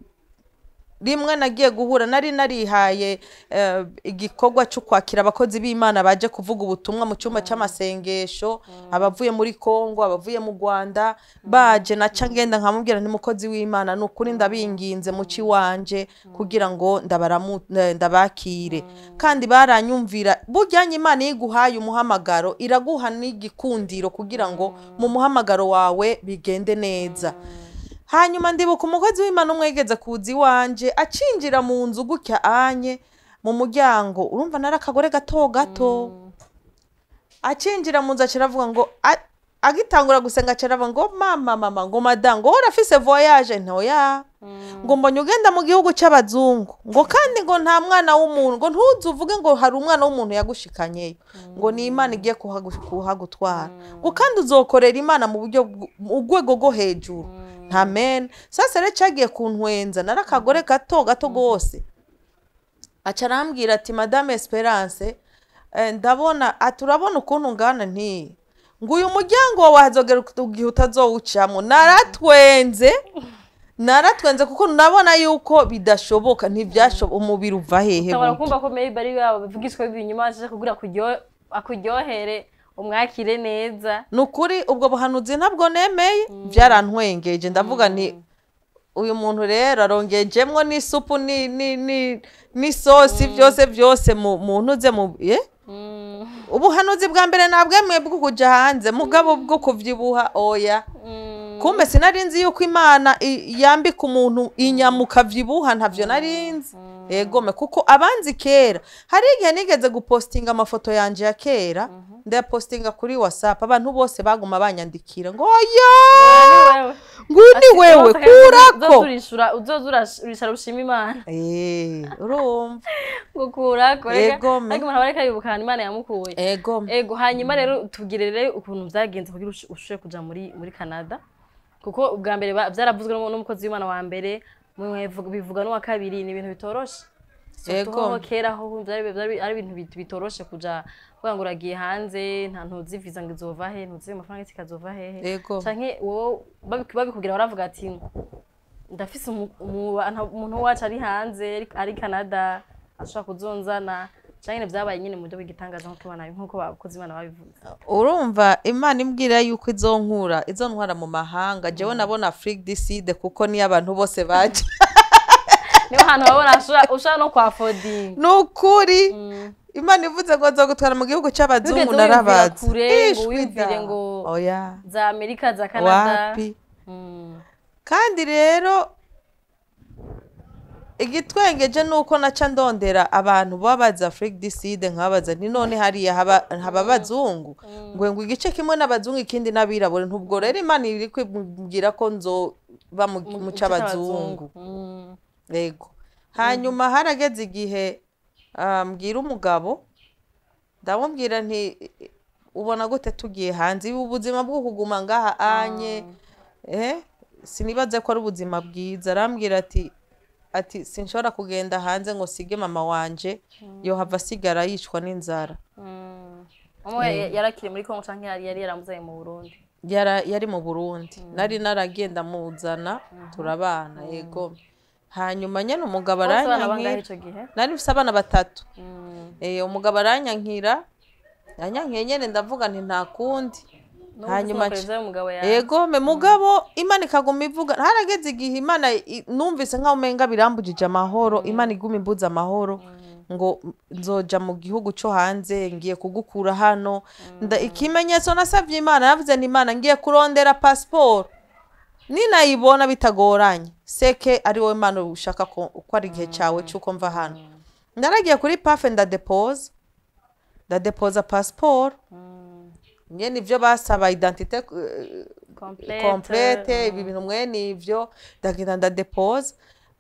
rimwe nagiye guhura nari narihaye eh, igikorwa cyo kwakira abakozi b'imana baje kuvuga ubutumwa mu cyumba mm. cy'amasengesho mm. abavuye muri congo abavuye mu rwanda baje mm. naca ngenda nkamubwira ni mukozi w'imana ni ukuri ndabinginze muci wanjye kugira ngo eh, ndabakire kandi baranyumvira bujyanye imana iyo iguhaye umuhamagaro iraguha n'igikundiro kugira ngo mu muhamagaro wawe bigende neza hanyuma ndibuka umukozi w'imana umwe yegetse ku nzu iwanjye acinjira mu nzu gutya anye mu muryango urumva nari akagore gato gato mm. acinjira mu nzu akiravuga ngo agitangura gusenga acerava ngo mama mama ngo madango ngo urafise voyage ntoya mm. ngo mbonye ugenda mu gihugu cy'abazungu ngo kandi ngo nta mwana w'umuntu ngo ntuzi uvuge ngo hari umwana w'umuntu yagushikanyeyo mm. ngo ni imana igiye kuhagutwara mm. ngo kandi uzokorera imana mu buryo urwego rwo hejuru nta mena sasa rero cyagiye ku ntwenza nari gato gato rwose aca ati madame esperance eh, ndabona aturabona ah, ukuntu ungana ntiyi ngo uyu muryango wawe wahazogera igihe utazawucamo naratwenze naratwenze kuko nabona yuko bidashoboka ntibyashoboka umubiri uva hehe ushobora kumva ko meyibe ari yaba bivugiswe ibinyuma aje kugira akuryohere umwakire neza ni ukuri ubwo buhanuzi ntabwo nemeye mm. byarantwengeje ndavuga mm. ni uyu muntu rero arongejemo n'isupu n'isosi byose mm. byose mu ntuze mu ye ubuhanuzi bwa mbere ntabwemwe bwo kujya hanze mugabo bwo kubyibuha oya mm. kumbe sinari nzi yuko imana yambika umuntu inyama ukabyibuha ntabyo nari nzi mm-hmm. yegome kuko abanzi kera hari igihe nigeze gupositinga amafoto yanjye ya kera mm-hmm. ndayapositinga kuri wasapu abantu bose baguma banyandikira ngo oya nguni wewe kurako uzoza uricara imana eh, urumva ngo kurako yegome ariko umuntu aba ariko yibuka ahantu yamukuye yegome yego hanyuma rero tugirire ukuntu byagenze kugira ushe kujya muri muri canada kuko ubwa mbere byaravuzwe n'umukozi w'imana wa mbere bivuga n'uwa kabiri ni ibintu bitoroshe yego kera ho ari ibintu bitoroshe kujya kugira ngo uragiye hanze nta ntuzi viza ngo izova he ntuzi amafaranga zikazova hehe yego cyane babikubwira baravuga ati ndafise umuntu wacu ari hanze ari Canada ashobora kuzonzana cyane byabaye nyine mu buryo bw'igitangaza nk'uko imana nk'uko bakoze imana babivuze urumva imana imbwira yuko izo nkura izo nkura mu mahanga jyewe mm. nabona afurika diside kuko niyo abantu bose bajya niho hantu babona ushobora no kwafodinga ni ukuri mm. imana ivuze ngo nzo gutwara mu gihugu cy'abazungu narabazi wibwire ngo za amerika za kanada mm. kandi rero igitwengeje ni uko naca ndondera abantu baba bazi afurika diside nkabaza ni none hariya haba abazungu mm. ngo ngo igice kimwe n'abazungu ikindi n'abirabura ntubwo rero imana iri kwibwira ko nzo bamuca abazungu mm. yego hanyuma harageze igihe ah, mbwira umugabo ndamubwira nti ubona gute tugiye hanze ubu ubuzima bwo kuguma ngaha anye mm. eh? sinibaze ko ari ubuzima bwiza arambwira ati ati sinshobora kugenda hanze ngo sige mama wanjye mm. yohava asigara yicwa n'inzara mm. umwe mm. yarakiri muri kongo cyangwa yari yaramuzanye mu burundi yari mu burundi nari naragenda muzana mm-hmm. turabana yego hanyuma nyine umugabo aranyankira nari mfite abana batatu eh, umugabo aranyankira anyankiye nyine ndavuga nti nta kundi hanyuma yego me mm. mugabo imana ikaguma ivuga ntarageze igihe imana numvise nkaho umenga birambujije amahoro mm. imana iguma imbuza amahoro mm. ngo nzoja mu gihugu cyo hanze ngiye kugukura hano ikimenyetso nasabye imana navuze imana ngiye kurondera pasiporo ninayibona bitagoranye seke ari wowe mwana ushaka ko ari igihe cyawe cy'uko mva hano Naragiye kuri pafe ndadepoza ndadepoza pasiporo mwene ibyo basaba identite eh, complete uh-huh. ibi bintu mwene ibyo ndagenda ndadepoza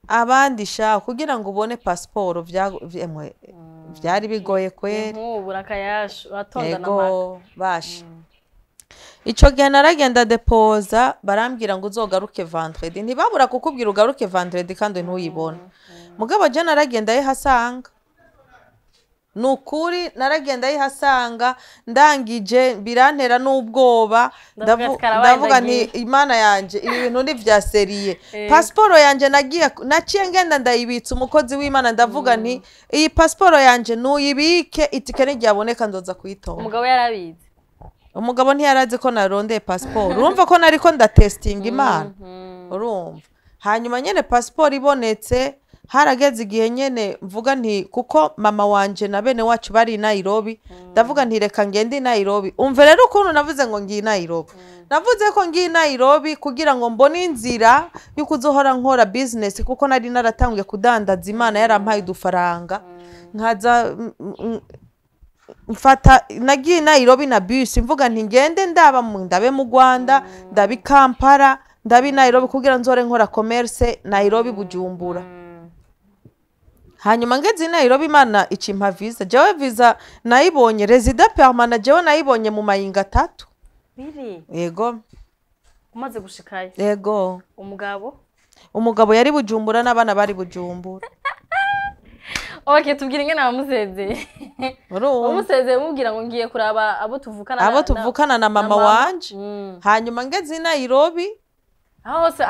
abandi sha kugira ngo ubone pasiporo byari eh, ah, bigoye kweri yego basha icyo gihe naragenda depoza barambwira ngo uzogaruke vandredi ntibabura kukubwira ugaruke vandredi kandi mm, ntuyibone mm. mugabo jya naragenda yihasanga ni ukuri naragenda yihasanga ndangije birantera n'ubwoba ndavuga ni imana yanjye ibi bintu ni bya eh. pasiporo yanjye nagiye naciye ngenda ndayibitsa umukozi w'imana ndavuga mm. nti iyi pasiporo yanjye nuyibike itike n'igihe aboneka ndoza kuyitora umugabo yarabitse umugabo ntiyarazi ko narondeye pasiporo urumva ko nariko ndatesitinga imana mhm. urumva hanyuma nyine pasiporo ibonetse harageze igihe nyine mvuga nti kuko mama wanjye na bene wacu bari i nayirobi ndavuga nti reka ngende i nayirobi umve rero ukuntu navuze ngo ngiye i nayirobi navuze ko ngiye i nayirobi kugira ngo mbone inzira yo kuzohora nkora bizinesi kuko nari naratanguye kudandaza imana yarampaye udufaranga nkaza mfata nagiye i nayirobi na bisi mvuga nti ngende ndaba ndabe mu rwanda ndabe i kampala ndabe i nayirobi kugira nzore nkora komerse nayirobi bujumbura hanyuma ngeze inayiroba imana icimpa viza jyawe viza nayibonye rezida permana jyawe nayibonye mu mayinga atatu yego umaze gushikayo yego umugabo umugabo yari bujumbura n'abana bari bujumbura oke tubwire ingana wamusezeye wamusezeye umubwira ngo ngiye kuraba abo tuvukana abo tuvukana na mama wanjye mm. hanyuma ngeze inayirobi aho hose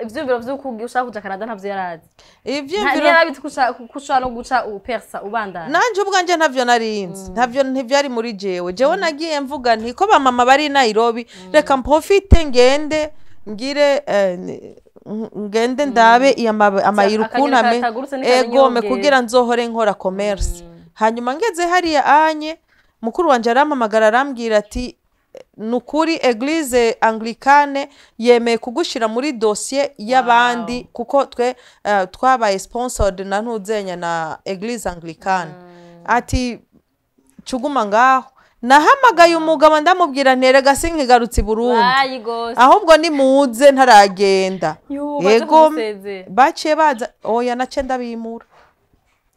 ibyumviro by'uko ushaka kujya canada ntabyo yari ibyumviro yari abizi ko ushobora no guca uperisa ubandana nanjye ubwanjye ntabyo narinzi mm. ntabyo ntibyari muri jewe jewe mm. nagiye mvuga nti ko bamama bari i nairobi mm. reka mpofite ngende ngire eh, ngende ndabe amayira ukuname egome kugira nzohore nkora komerisi hanyuma ngeze hariya anye mukuru wanjye arampamagara arambwira ati ni ukuri eglise anglikane yemeye kugushyira muri dosiye y'abandi kuko twe eh, twabaye siponsored na ntuzenya na eglise anglikane mm. ati cuguma ngaho nahamagaye umugabo ndamubwira nterega sinkigarutse i burundi ahubwo nimuze ntaragenda yego baciye baza oya nacyo ndabimura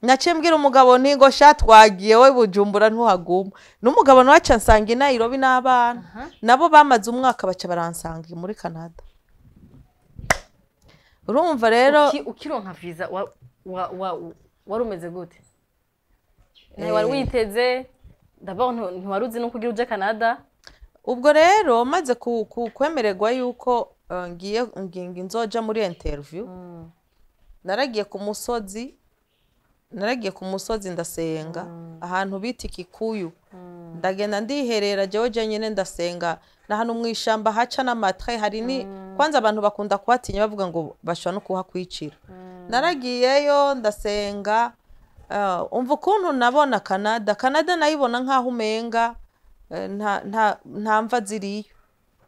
nacyo mbwira umugabo ntingo twagiye we bujumbura ntuhaguma n'umugabo nawe nsanga i n'abana nabo bamaze umwaka baca baransanga muri canada urumva rero ukironka viza wari umeze gute wari eh. witeze ntiwari uzi n'uko ugira ujya canada ubwo rero maze kwemererwa yuko eh, ngiye ngingo inzoja muri interiviyu mm. naragiye ku musozi naragiye ku musozi ndasenga mm. ahantu bita ikikuyu mm. ndagenda ndiherera jya nyine ndasenga ni ahantu mu ishyamba haca n'amataye hari ni mm. kwanza abantu bakunda kuhatinya bavuga ngo bashobora no kuhakwicira naragiyeyo ndasenga uh, umva ukuntu nabona kanada kanada nayibona nk'aho umenga eh, nta mva ziriyo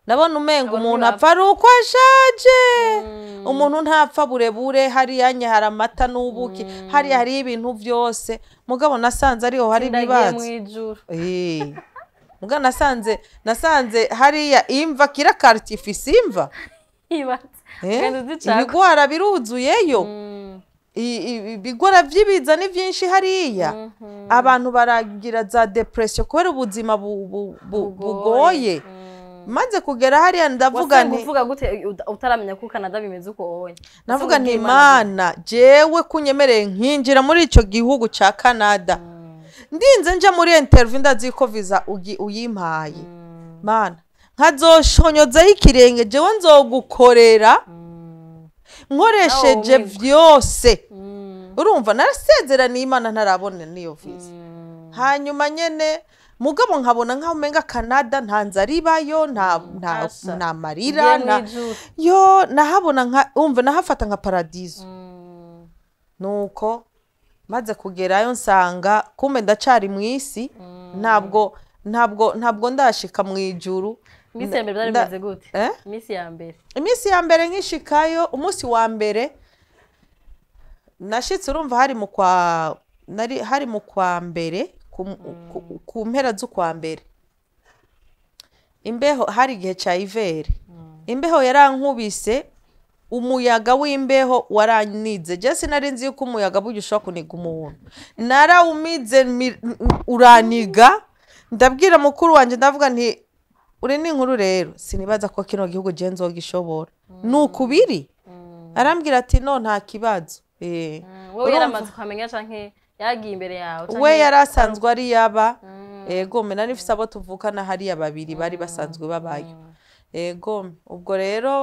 ndabona umenga umuntu apfa ari uko ashaje mm. umuntu ntapfa burebure hariya nye hari amata n'ubuki mm. hariya hariho ibintu byose mugabo nasanze ariho hari ibibazo eh. mugabo nasanze nasanze hariya imva kira karitifisi imva eh? ibigwara biruzuyeyo mm. ibigora by'ibiza ni byinshi hariya mhm. abantu baragira za depresiyo kubera ubuzima bugoye maze kugera hariya ndavuga gute utaramenya ko kanada bimeze uko wowe navuga ni imana jyewe kunyemereye nkinjira muri icyo gihugu cya kanada mm. ndinze nje muri interview ndazi ko viza uyimpaye mm. mana nkazoshonyodzeho ikirenge jewe nzogukorera mm. nkoresheje byose urumva narasezeraniye imana ntarabona n'iyo viza hanyuma nyine mugabo nkabona nk'aho umenga canada nta nzara ibayo nta marira yo nahabona nka nahafata nka paradizo mm. nuko maze kugerayo nsanga kumbe ndacari mu isi mm. ntabwo ntabwo ntabwo ndashika mu ijuru iminsi ya mbere byari bimeze gute eh? iminsi ya mbere iminsi ya mbere nkishikayo umunsi wa mbere nashitse urumva hari mu kwa hari mu kwa mbere ku mpera z'ukwa mbere imbeho hari igihe cya iveri mm. imbeho yarankubise umuyaga w'imbeho waranidze jesi nari nzi yuko umuyaga burya ushobora kuniga umuntu narawumize uraniga ndabwira mukuru wanjye ndavuga nti uri n'inkuru rero sinibaza ko kino gihugu genzo gishobora mm. ni ukubiri mm. arambwira ati no nta kibazo eh. wowe yaramaze ukamenya cyangwa yagiye imbere yawe we yari asanzwe ari yaba yego mm. mena nifise abo tuvukana hariya babiri bari basanzwe babayo yego mm. ubwo rero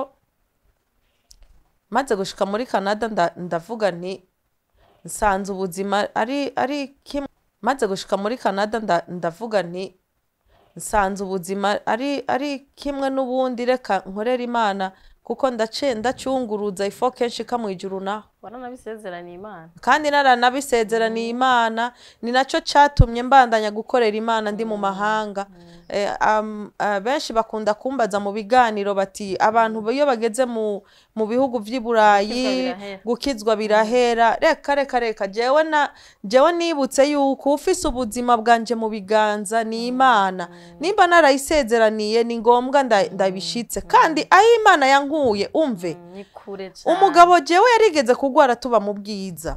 maze gushika muri canada ndavuga nti nsanze ubuzima ari ari kimwe maze gushika muri canada ndavuga nti nsanze ubuzima ari ari kimwe n'ubundi reka nkorera imana kuko ndacyungurudza ifo kenshi ijuru naho kandi naranabisezeraniye imana ni nacyo cyatumye mbandanya gukorera imana ndi mu mahanga mm. Eh, eh, benshi bakunda kumbaza mu biganiro bati abantu mm. iyo bageze mu bihugu by'i burayi gukizwa mm. birahera reka reka reka jyewe nibutse yuko ufise ubuzima bwanjye mu biganza ni mm. imana nimba narayisezeraniye ni ngombwa ndabishyitse kandi aho imana yankuye umve umugabo jyewe yarigeze kugwara tuba mu bwiza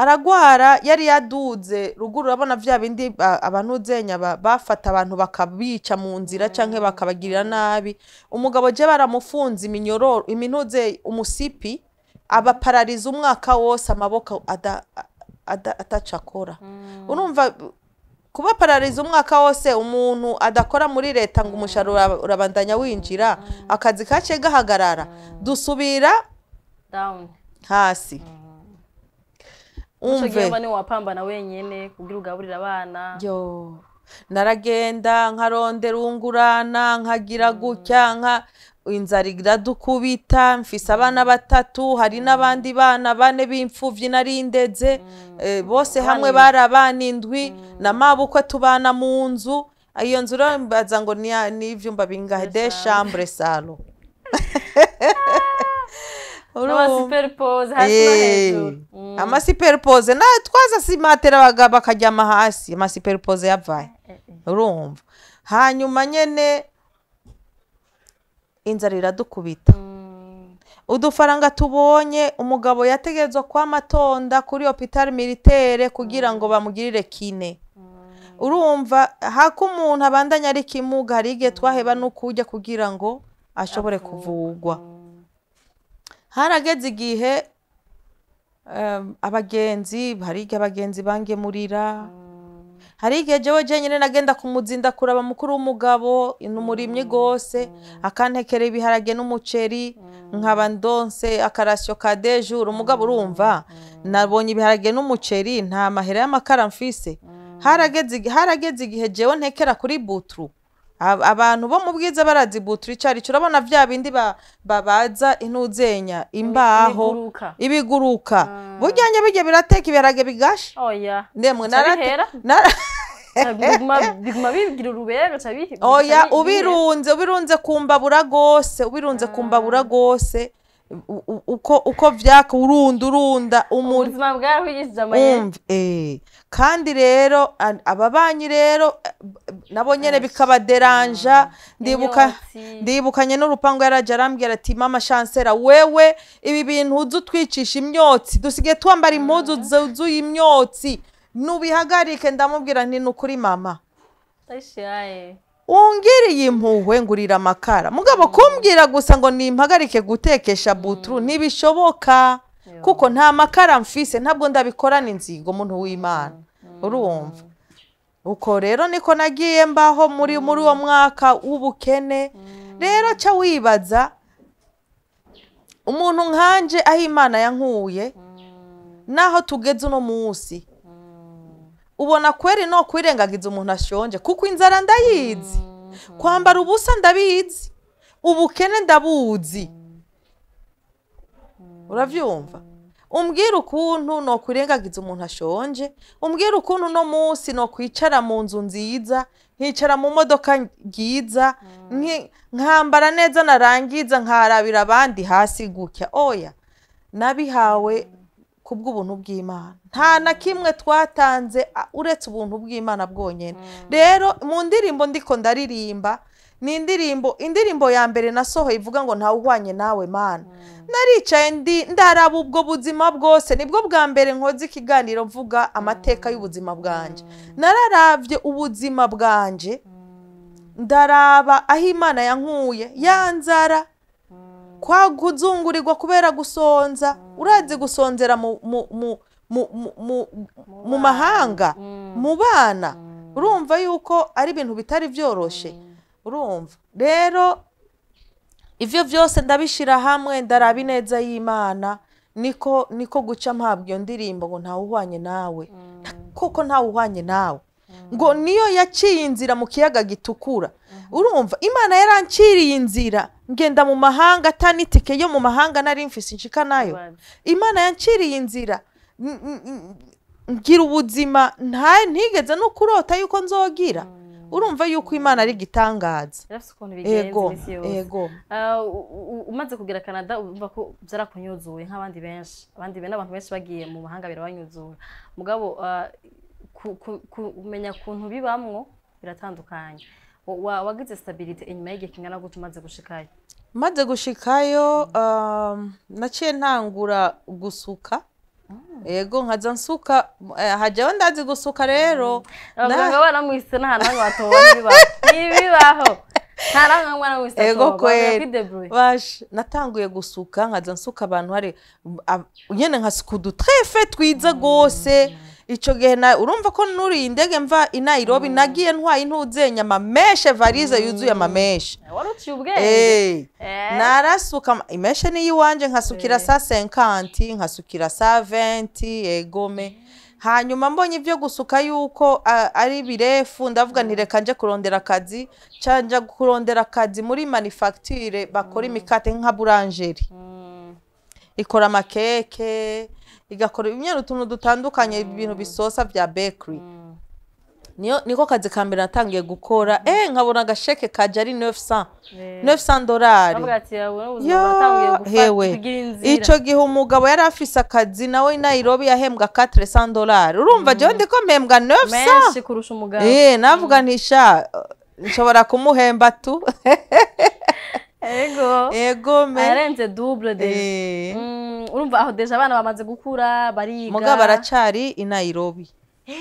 aragwara yari yaduze ruguru urabona bya bindi abantudzenya bafata abantu bakabica mu nzira cyangwa mm. bakabagirira nabi umugabo jya baramufunze iminyororo iminuze umusipi abaparariza umwaka wose amaboko ataca mm. urumva kuba parariza umwaka wose umuntu adakora muri leta ngo umusharuro urabandanya winjira mm. akazi kake gahagarara dusubira hasi niba niwe wapambana wenyine kubwira ugaburira abana naragenda nkarondera ungurana nkagira mm. gutya nka inzara iradukubita mfise mm. abana batatu hari mm. n'abandi bana bane b'imfubyi nari eh, bose hamwe bari abana indwi na mabukwe tubana mu nzu iyo nzu urabaza ngo ni ibyumba bingahe de shambure salo ah! n'abasiperipose superpose hasi no hejuru ah, amasiperipose twaza asimatera bakaryama hasi amasiperipose yavaye ah, urumva hanyuma nyine inzara iradukubita udufaranga tubonye umugabo yategerezwa kuba amatonda kuri opitari militaire kugira ngo bamugirire kine urumva hako umuntu abandanya ari kimuga hari igihe twaheba n'uko ujya kugira ngo ashobore kuvugwa harageze igihe abagenzi hari igihe abagenzi bangemurira hari igihe jewe jenyine nagenda kumuzinda kuraba mukuru w'umugabo n'umurimyi rwose akantekera ibiharage n'umuceri nkaba ndonse akarasyo ka dejuru umugabo urumva nabonye ibiharage n'umuceri nta mahera y'amakara mfise harageze igihe jewe ntekera kuri buturu abantu bo mu bwiza baradibutira icyari cyo urabona bya bindi babaza intuzenya imbaho ibiguruka ah. bujyanye bijya birateka ibiharage bigashe oh, ndemwe ah, biguma bigira urubera oya ubirunze ubirunze ku mbabura rwose ubirunze kumbabura ah. mbabura rwose uko uko byaka urunda urunda ubuzima bwarabigize amayeri eh. kandi rero aba banki rero eh, nabo nyine bikabaderanja mm. ndibukanye n'urupangu yarajya arambwira ati mama shansera wewe ibi bintu uzi utwicisha imyotsi dusigaye twambara mm. impuzu zuzuye imyotsi nubihagarike ndamubwira nti ni ukuri mama eh. wongereye impuhwe ngurira amakara mugabo mm. kumbwira gusa ngo nimpagarike gutekesha mm. buturu ntibishoboka kuko nta makara mfise ntabwo ndabikorana inzigo umuntu w'imana mm. urumva uko rero niko nagiye mbaho muri muri uwo mwaka w'ubukene rero cya wibaza umuntu nkanje aho imana yankuye naho tugeze uno munsi ubona kweri ni ukwirengagiza umuntu ashonje kuko inzara ndayizi kwambara ubusa ndabizi ubukene ndabuzi urabyumva umbwira ukuntu ni ukwirengagiza umuntu ashonje umbwira ukuntu uno munsi ni ukwicara mu nzu nziza nkicara mu modoka nziza nkambara neza narangiza nkarabira abandi hasi gutya oya nabihawe ku bw'ubuntu bw'imana nta na kimwe twatanze uretse ubuntu bw'imana bwonyine rero mu ndirimbo ndiko ndaririmba ni indirimbo indirimbo ya mbere nasohoye ivuga ngo ntawe nawe mana naricaye ndi ndaraba ubwo buzima bwose nibwo bwa mbere nkoze ikiganiro mvuga amateka y'ubuzima bwanjye nararabye ubuzima bwanjye ndaraba aho imana yankuye yanzara kwaguzungurirwa kubera gusonza urazi gusonzera mu mahanga mm. mu bana urumva yuko ari ibintu bitari byoroshye mm. urumva rero ibyo byose ndabishyira hamwe ndaraba ineza y'imana niko niko guca mpabwa iyo ndirimbo ngo ntawe uhwanye nawe mm. kuko ntawe uhwanye nawe ngo niyo yaciye inzira mu kiyaga gitukura urumva imana yaranciriye inzira ngenda mu mahanga atani itike yo mu mahanga nari mfise inshika nayo imana yanciriye inzira ngira ubuzima ntigeze no kurota yuko nzogira hmm. urumva yuko imana ari igitangaza yego yego ah, umaze kugera canada urumva ko byarakunyuzuwe nk'abandi benshi abandi n'abantu benshi bagiye mu mahanga birabanyuzuye mugabo ah, kumenya ukuntu bibamwo biratandukanye wagize sitabiriti inyuma y'igihe kingana gutya umaze gushikayo maze gushikayo um, naciye ntangura gusuka mm. yego nkajya nsuka eh, hajyaho ndazi gusuka rero mm. abaganga baramwise n'ahantu hatubona ibibaho nta n'ahantu mwana wese natanguye gusuka nkajya nsuka abantu hari nyine sikudu udutrefe twiza rwose mm. icyo gihe urumva ko nuriye indege mva i Nairobi mm. nagiye ntwaye intudze nyama varize yuzuye mm. amameshe eh, eh. Eh. narasuka imeshe niyo iwanjye nkasukira sa senkanti nkasukira sa venti egome hanyuma mbonye ibyo gusuka yuko ari birefu ndavuga ntireka nje kurondera akazi cyangwa kurondera akazi muri manufacture bakora mm. imikate nka buranjeri ikora amakeke igakora imyenda utuntu dutandukanye ibintu bisosa bya bekiri niko kazi ka mbere natangiye gukora mm. eee eh, nkabona agasheke kajya ari nefu san dorari hewe icyo gihe umugabo yari afise akazi nawe nayirobi yahembwa katire san urumva mm. jya ndi ko mpembwa nefu menshi kurusha umugabo eh, navuga ntisha nshobora kumuhemba tu ego ego me ararenze double de eh. mm, urumva aho deje abana bamaze gukura bariga muga baracari i Nairobi eh.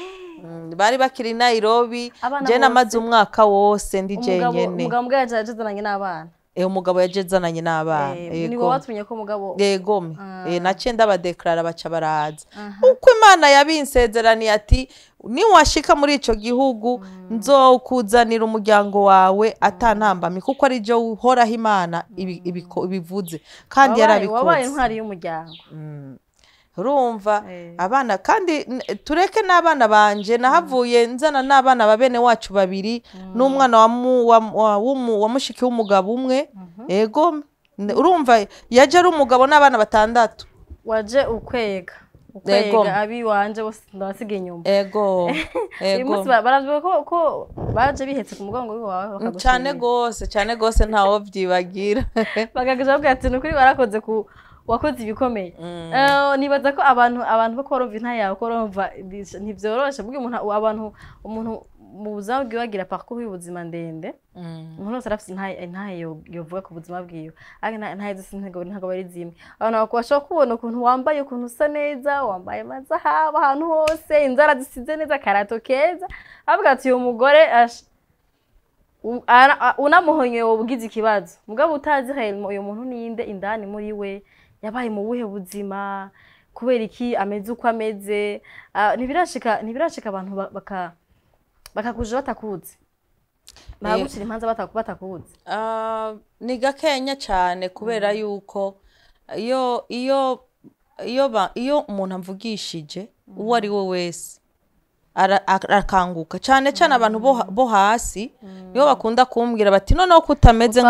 mm, bari bakiri Nairobi je namaze umwaka wose ndi je nyene umugabo umugabo yajezananye n'abana eh umugabo yajezananye n'abana e, eh, yego watumye ko mugabo yego me ah. ndabadeklara baca baraza uko imana yabinsezeraniye ati niwashika muri icyo gihugu mm. nzokuzanira umuryango wawe atanambami kuko ari byo uhoraho imana mm. ibivuze kandi yarabikoze wabaye intwari y'umuryango urumva mm. eh. abana kandi tureke n'abana banjye nahavuye nzana n'abana ba bene wacu babiri n'umwana wa mushiki w'umugabo umwe yego mm-hmm. urumva yajya ari umugabo n'abana batandatu waje ukwega yego abiwanje bose ndabasiga inyuma yego yego baravuga ko ko baje bihetse ku mugongo wawe cyane rwose cyane rwose ntawo byibagira bakaguja bavuga ati nukuri warakoze ku wakoze ibikomeye mm. eh, nibaza ko abantu abantu bo korova inta yawe korova ntibyoroshye umuntu abantu umuntu mu buzima bwiwe agira parcours y'ubuzima ndende mm. umuntu wese arafite intahe yovuga ku buzima bwiwe intahe zose ntabwo bari zimwe abantu bashobora kubona ukuntu wambaye ukuntu usa neza wambaye amazahaba ahantu hose inzara zisize neza karato keza avuga ati uyu mugore unamuhonye wowe ugize ikibazo mugabo utazi uyu muntu ninde indani muri we yabaye mu buhe buzima kubera iki ameze uko ameze ntibirashika abantu baka bakakuja batakuzi bahagucira eh, imanza batakuzi ni ah, gakenya cyane kubera mm. yuko iyo iyo iyo umuntu amvugishije uwo mm. ari we wese arakanguka cyane cyane abantu bo mm. hasi nibo bakunda kumbwira bati noneho kutameze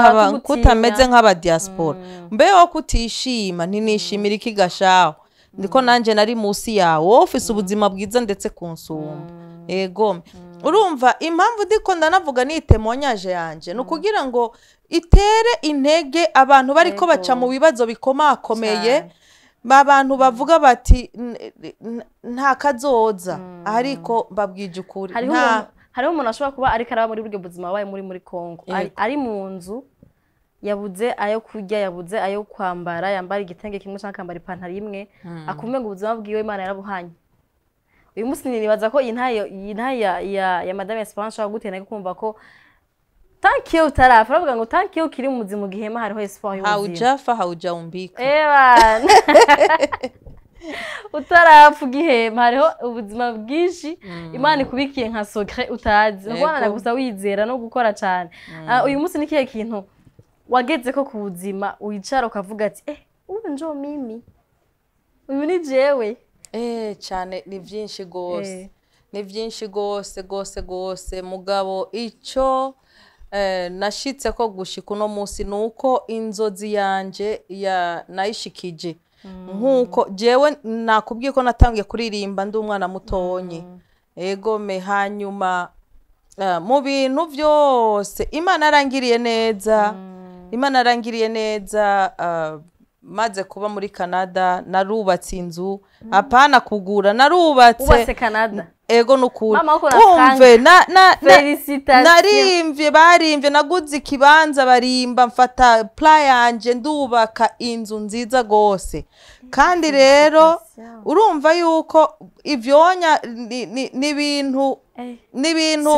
kutameze nk’aba nk'abadiyasipora mbere wo kutishima ntinishimire ikigashaho ndiko nanjye nari munsi yawe wowe ufite ubuzima bwiza ndetse ku nsumba yego Mm. urumva impamvu ndikunda ndanavuga ni itemonyaje yanjye ni mm. ukugira ngo itere intege abantu bari ko baca mu bibazo bikomakomeye abantu bavuga bati nta kazoza mm. ariko mbabwije ukuri hariho umuntu ashobora kuba ariko araba muri buryo buzima wabaye muri muri congo ari mu nzu yabuze ayo kurya yabuze ayo kwambara yambara igitenge kimwe cyangwa akambara ipantaro imwe akumenya ubuzima bwiwe imana yarabuhanye uyu munsi nibaza ko iyi ntaya ya madame esipanse ushobora gutera kumva ko tanki iyo utarafa uravuga ngo tanki iyo ukiri mu buzima ugihema hariho esipo y'ubuzima hawujafa hawujawumbika utarapfa ugihema hariho ubuzima bwinshi mm. imana ikubikiye nka sogre utazi ubona gusa wizera no gukora cyane mm. ah, uyu munsi ni kihe kintu wageze ko ku buzima wicara ukavuga ati eee eh, ubu njo mimi uyu ni jewe eee eh, cyane ni byinshi rwose eh. ni byinshi rwose rwose rwose mugabo icyo eh, nashyitse ko gushyika uno munsi ni uko inzozi yanjye nayishikije mm. nk'uko ngewe nakubwiye ko natangiye kuririmba ndi umwana mutonye mm. egome hanyuma mu bintu byose imana arangiriye neza mm. imana arangiriye neza maze kuba muri canada narubatse inzu apana kugura narubatse ubatse canada ego nukuri wumve narimbye barimbye naguze ikibanza barimba mfata pura ndubaka inzu nziza rwose kandi rero urumva yuko ibyonya nibintu nibintu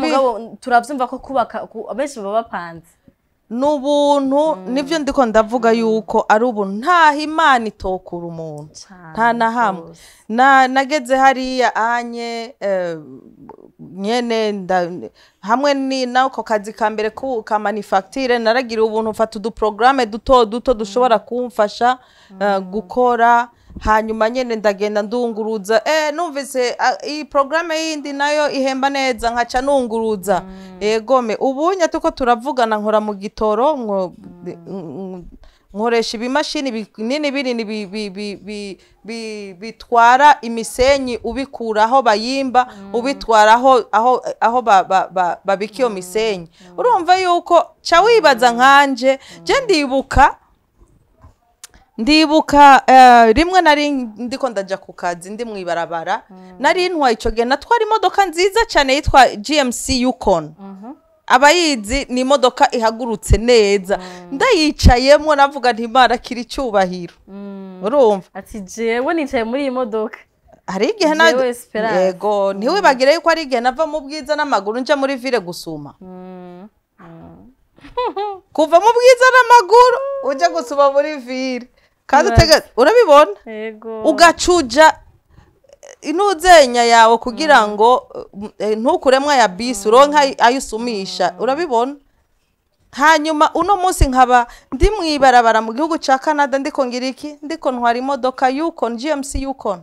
ni eh, turabyumva ko kubaka benshi baba bapanze nubuntu mm. nibyo ndiko ndavuga yuko ari ubuntu nta imana itokura umuntu nta na hamwe nageze hariya anye eh, nyene hamwe ni nako kazi ka mbere ka manufacture naragira ubuntu mfata uduporogaramu duto duto dushobora mm. kumfasha eh, mm. gukora hanyuma nyine ndagenda ndunguruza eee eh, numvise ah, iyi porogaramu yindi nayo ihemba neza nkaca nunguruza yegome mm. ubu nyatuko turavugana nkora mu gitoro nkoresha ibimashini binini binini bitwara imisenyi ubikura mm. aho bayimba ubitwara aho babika iyo mm. misenyi urumva yuko cya wibaza nkanje njye ndibuka ndibuka eh, rimwe nari ko ndajya ku kazi ndi mu ibarabara mm. nari ntwaye icyo gihe natwara imodoka nziza cyane yitwa gmc yukon mm-hmm. abayizi ni imodoka ihagurutse neza mm. ndayicayemo navuga ntimarakira icyubahiro mm. urumva ati jewe nicaye muri iyi modoka hari igihe yego ntiwibagire yuko hari igihe nava mu bwiza n'amaguru njya muri vire gusuma kuva mu bwiza n'amaguru ujya gusuma muri vire kandi urabibona ugacuja inuzenya yawe kugira mm. ngo eh, ntukuremwa ya bisi mm. uronka ayo mm. urabibona hanyuma uno munsi nkaba ndi mu ibarabara mu gihugu cya canada ndiko ngira iki ndiko ntwara imodoka yukon gmc yukon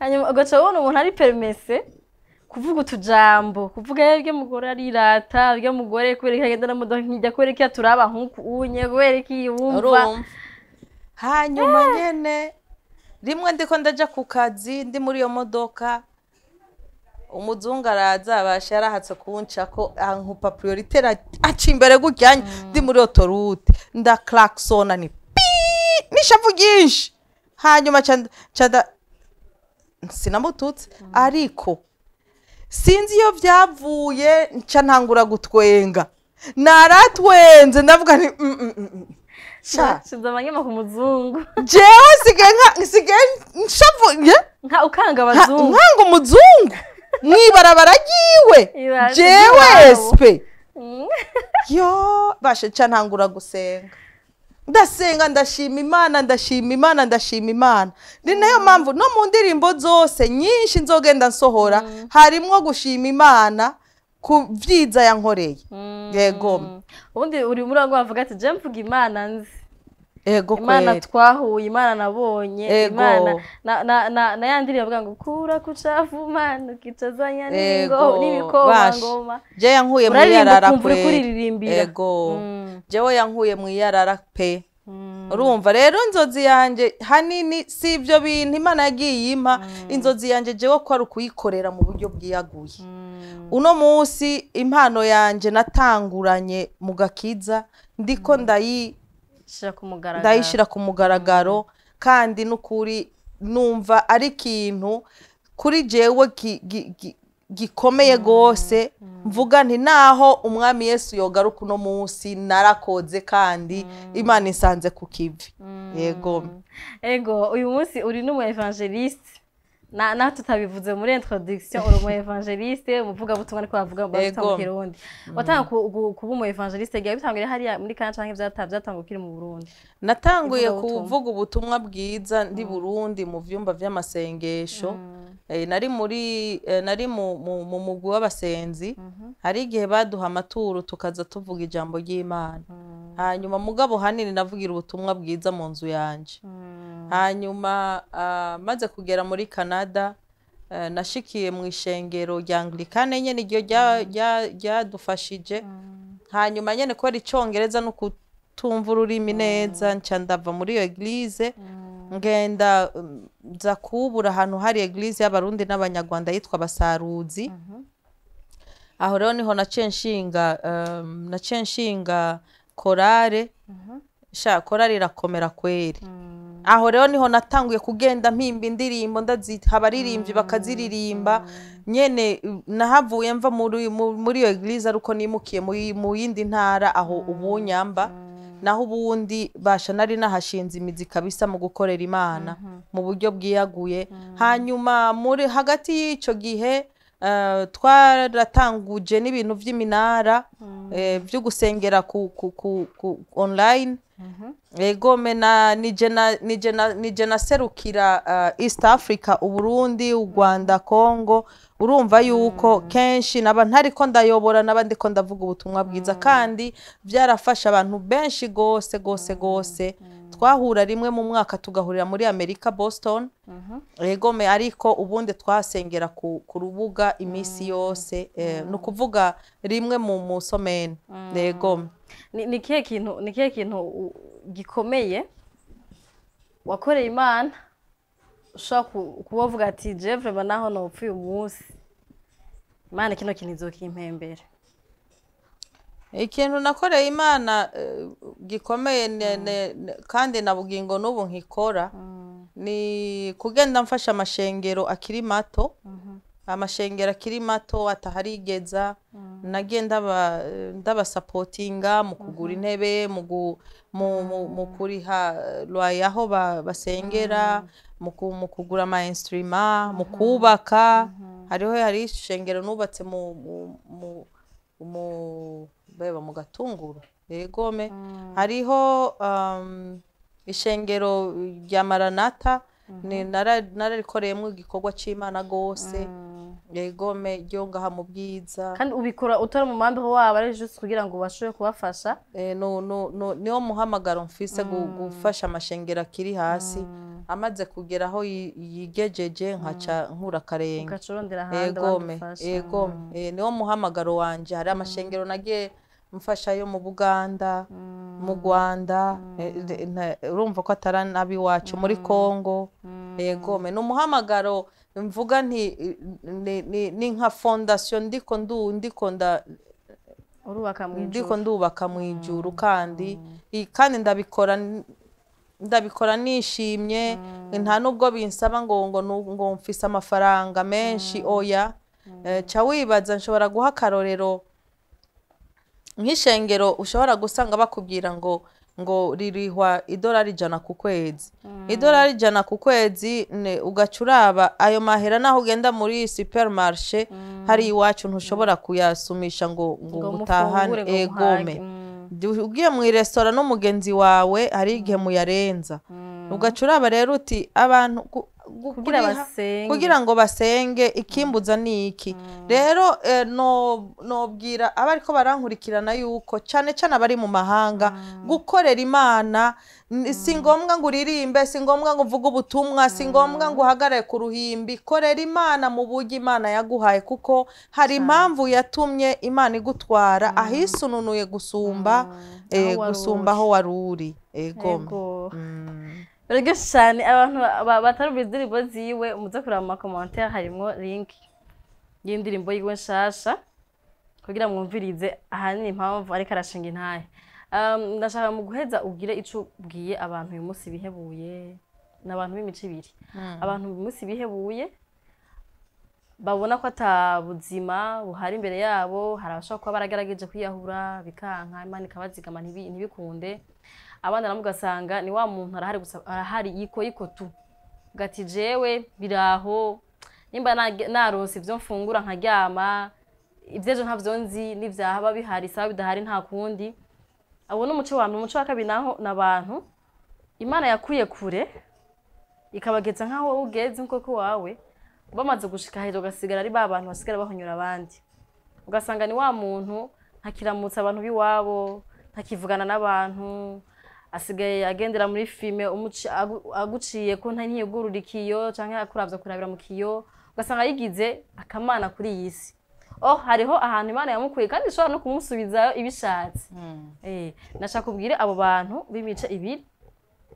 hanyuma ugaca ubona umuntu ari perimese kuvuga utujambo kuvuga iyo mugore arirata iyo mugore kubera ko agenda n'imodoka nkijya kubera ko turi abahungu unye kubera ko iyo wumva hanyuma nyine rimwe ndiko ndajya ku kazi ndi muri iyo modoka umuzungu araza abasha yarahatse kubunca ko ankupa priorite aca imbere gutya mm. ndi muri otorute nda claxon ni n'ishavu ryinshi hanyuma cyanda sinamututse mm. ariko sinzi iyo byavuye nca ntangura gutwenga naratwenze ndavuga ni mm, mm, mm, shize amanyama ku muzungu jewe nsigaye nshavuye nka abazungu nkanga umuzungu mu ibarabara ryiwe jewe sipe yo bashe nca ntangura gusenga ndasenga ndashima imana ndashima imana ndashima imana ni nayo mm. mpamvu no mu ndirimbo zose nyinshi nzogenda nsohora mm. harimo gushima imana ku byiza yankoreye mm. yego ubundi uri muri aho wavuga ati jya imana nzi imana twahuye imana nabonye imana na ya ndirimbo avuga ngo kura kucavu mana ukicazanya n'ibikoma jya yankuye mu iyarara pe yego mm. jyawe yankuye mu iyarara pe mm. urumva rero inzozi yanjye hanini si ibyo bintu imana yagiye yimpa mm. inzozi yanjye jyawe ko ari ukuyikorera mu buryo bwiyaguye uno munsi impano yanjye natanguranye mu gakiza ndiko ndayi ndayishyira ku mugaragaro mm-hmm. kandi n'ukuri numva ari ikintu kuri jewe gikomeye mm-hmm. rwose mm-hmm. mvuga nti naho umwami yesu yogaruka uno munsi narakodze kandi imana isanze ku kivi yego yego uyu munsi uri n'umu evangelisite nawe tutabivuze muri introduction uri umu evangeliste umuvugabutumwa ariko bavuga ngo bafite kirundi mm. watanga kuba umu evangeliste igihe bitangire hariya muri kanya cyangwa byatanga ukiri mu burundi natanguye kuvuga ubutumwa bwiza ndi mm. burundi mu byumba by'amasengesho mm. Eh, nari muri eh, nari mu mugu w'abasenzi mhm. hari igihe baduha amaturo tukaza tuvuga ijambo ry'imana mhm. hanyuma mugabo hanini navugira ubutumwa bwiza mu nzu yanjye mhm. hanyuma ah, maze kugera muri canada eh, nashikiye mu ishengero rya anglikane nyine iryo ryadufashije hanyuma nyine kubera icyongereza no kutumva ururimi neza ndava muri iyo egirize ngenda um, nza kubura ahantu hari egirize y'abarundi n'abanyarwanda yitwa abasaruzi mhm. aho rero niho naciye nshinga um, korale mhm. shaka korale irakomera kweri mm. aho rero niho natanguye kugenda mpimba indirimbo ndaziha abaririmbyi mm. bakaziririmba nyene um, nahavuye mva muri iyo egirize ariko nimukiye mu yindi ntara aho mm. ubu nyamba naho ubundi basha nari nahashinze imizi kabisa mu gukorera imana mhm. mu buryo bwiyaguye mhm. hanyuma muri hagati y'icyo gihe Eh, twaratanguje n'ibintu by'iminara mm. eh, byo gusengera ku online mm-hmm. egome nije serukira, eh, east africa uburundi u rwanda mm-hmm. congo urumva mm. yuko kenshi naba ntariko ndayobora n'abandi ko ndavuga ubutumwa bwiza mm. kandi byarafasha abantu benshi gose gose gose twahura rimwe mu mwaka tugahurira muri amerika boston regome uh-huh. ariko ubundi twasengera ku rubuga iminsi mm. yose eh, mm. ni ukuvuga rimwe mu musomeni regome mm. ni ikihe kintu gikomeye wakoreye imana ushobora kuba ati jevure naho ntupfuye umunsi imana kino kintu inzoka impembere ikintu nakoreye imana e, gikomeye mm. kandi na bugingo n'ubu nkikora mm. ni kugenda mfasha amashengero akiri mato mm-hmm. amashengero akiri mato ataharigeza mm. nagenda ndabasapotinga mu kugura mm-hmm. intebe mu kuriha rwaye eh, aho basengera mu kugura ama instrument mu mm-hmm. kubaka hariho hari ishengero nubatse mu beba mu gatunguru yegome ah. hariho um, ishengero rya maranata mhm. nararikoreyemo igikorwa cy'imana rwose ah. yegome ryo ngaha mu bwiza kandi ubikora utari mu mpamvu waba ari jose kugira ngo ubashe kubafasha eh, niwo muhamagaro mfise mm. gufasha amashengero akiri hasi mm. amaze kugera aho yigejeje nkaca mm. nkura akarenge yegome yegome niwo muhamagaro wanjye hari amashengero nagiye mfashayo mu buganda mm. mu rwanda mm. eh, urumva ko atari n'ab'iwacu muri mm. congo yegome ni umuhamagaro mvuga ni nka fondasiyo ndiko ndikunda ndiko ndubaka mu ijuru kandi kandi ndabikora ndabikora nishimye nta nubwo binsaba ngo ngo mfise amafaranga menshi oya nca eh, wibaza nshobora guha akarorero nk'ishengero ushobora gusanga bakubwira ngo ngo ririhwa idolari ijana ku kwezi mm. idolari ijana ku kwezi ugacuraba ayo mahera naho ugenda muri superimarishe mm. hari iwacu ntushobora mm. kuyasumisha ngo ngo utahane egome eh, ugiye mu irestora n'umugenzi wawe hari igihe muyarenza ugacuraba rero uti abantu kugira ngo basenge ikimbuza ni iki mm. rero eh, nobwira abari ko barankurikirana yuko cyane cyane abari mu mahanga mm. gukorera imana mm. si ngombwa ngo uririmbe si ngombwa ngo uvuge ubutumwa si ngombwa ngo uhagarare ku ruhimbi korera imana mu buryo imana yaguhaye kuko hari impamvu yatumye imana igutwara ahisununuye gusumba eh, gusumba aho wari uri ego baragashe cyane abantu batarubiye indirimbo ziwe muze kureba mu makomantere harimo linki y'indirimbo yiwe nshasha kugira mwumvirize ahanini impamvu ariko arashinga intahe um, ndashaka mu guheza ugire icyo ubwiye abantu uyu munsi bihebuye ni abantu b'imico ibiri hmm. abantu uyu munsi bihebuye babona ko atabuzima buhari imbere yabo hari abashobora kuba baragaragaje kwiyahura bikanka imana ikabazigama ntibikunde abandi nabo ugasanga ni wa muntu arahari gusa arahari yiko yiko tu ugati jewe biraho nimba narose ibyo mfungura nkaryama iby'ejo ntabyo nzi n'ibyahaba bihari isaba bidahari nta kundi abo ni umuco wa mbere umuco wa kabiri naho ni abantu imana yakuye kure ikabageza nk'aho ugeze koko wawe bamaze gushika hejuru ugasigara ari ba bantu basigara bahonyura abandi ugasanga ni wa muntu ntakiramutsa abantu b'iwabo ntakivugana n'abantu asigaye agendera muri filime aguciye ko nta ntiyugurura ikiyo cyangwa akurabya kurabira mu kiyo ugasanga yigize akamana kuri iyi si oh hariho ahantu imana yamukuye kandi ishobora no kumusubiza ibishatse hmm. eh, nashaka kubwira abo bantu b'imice ibiri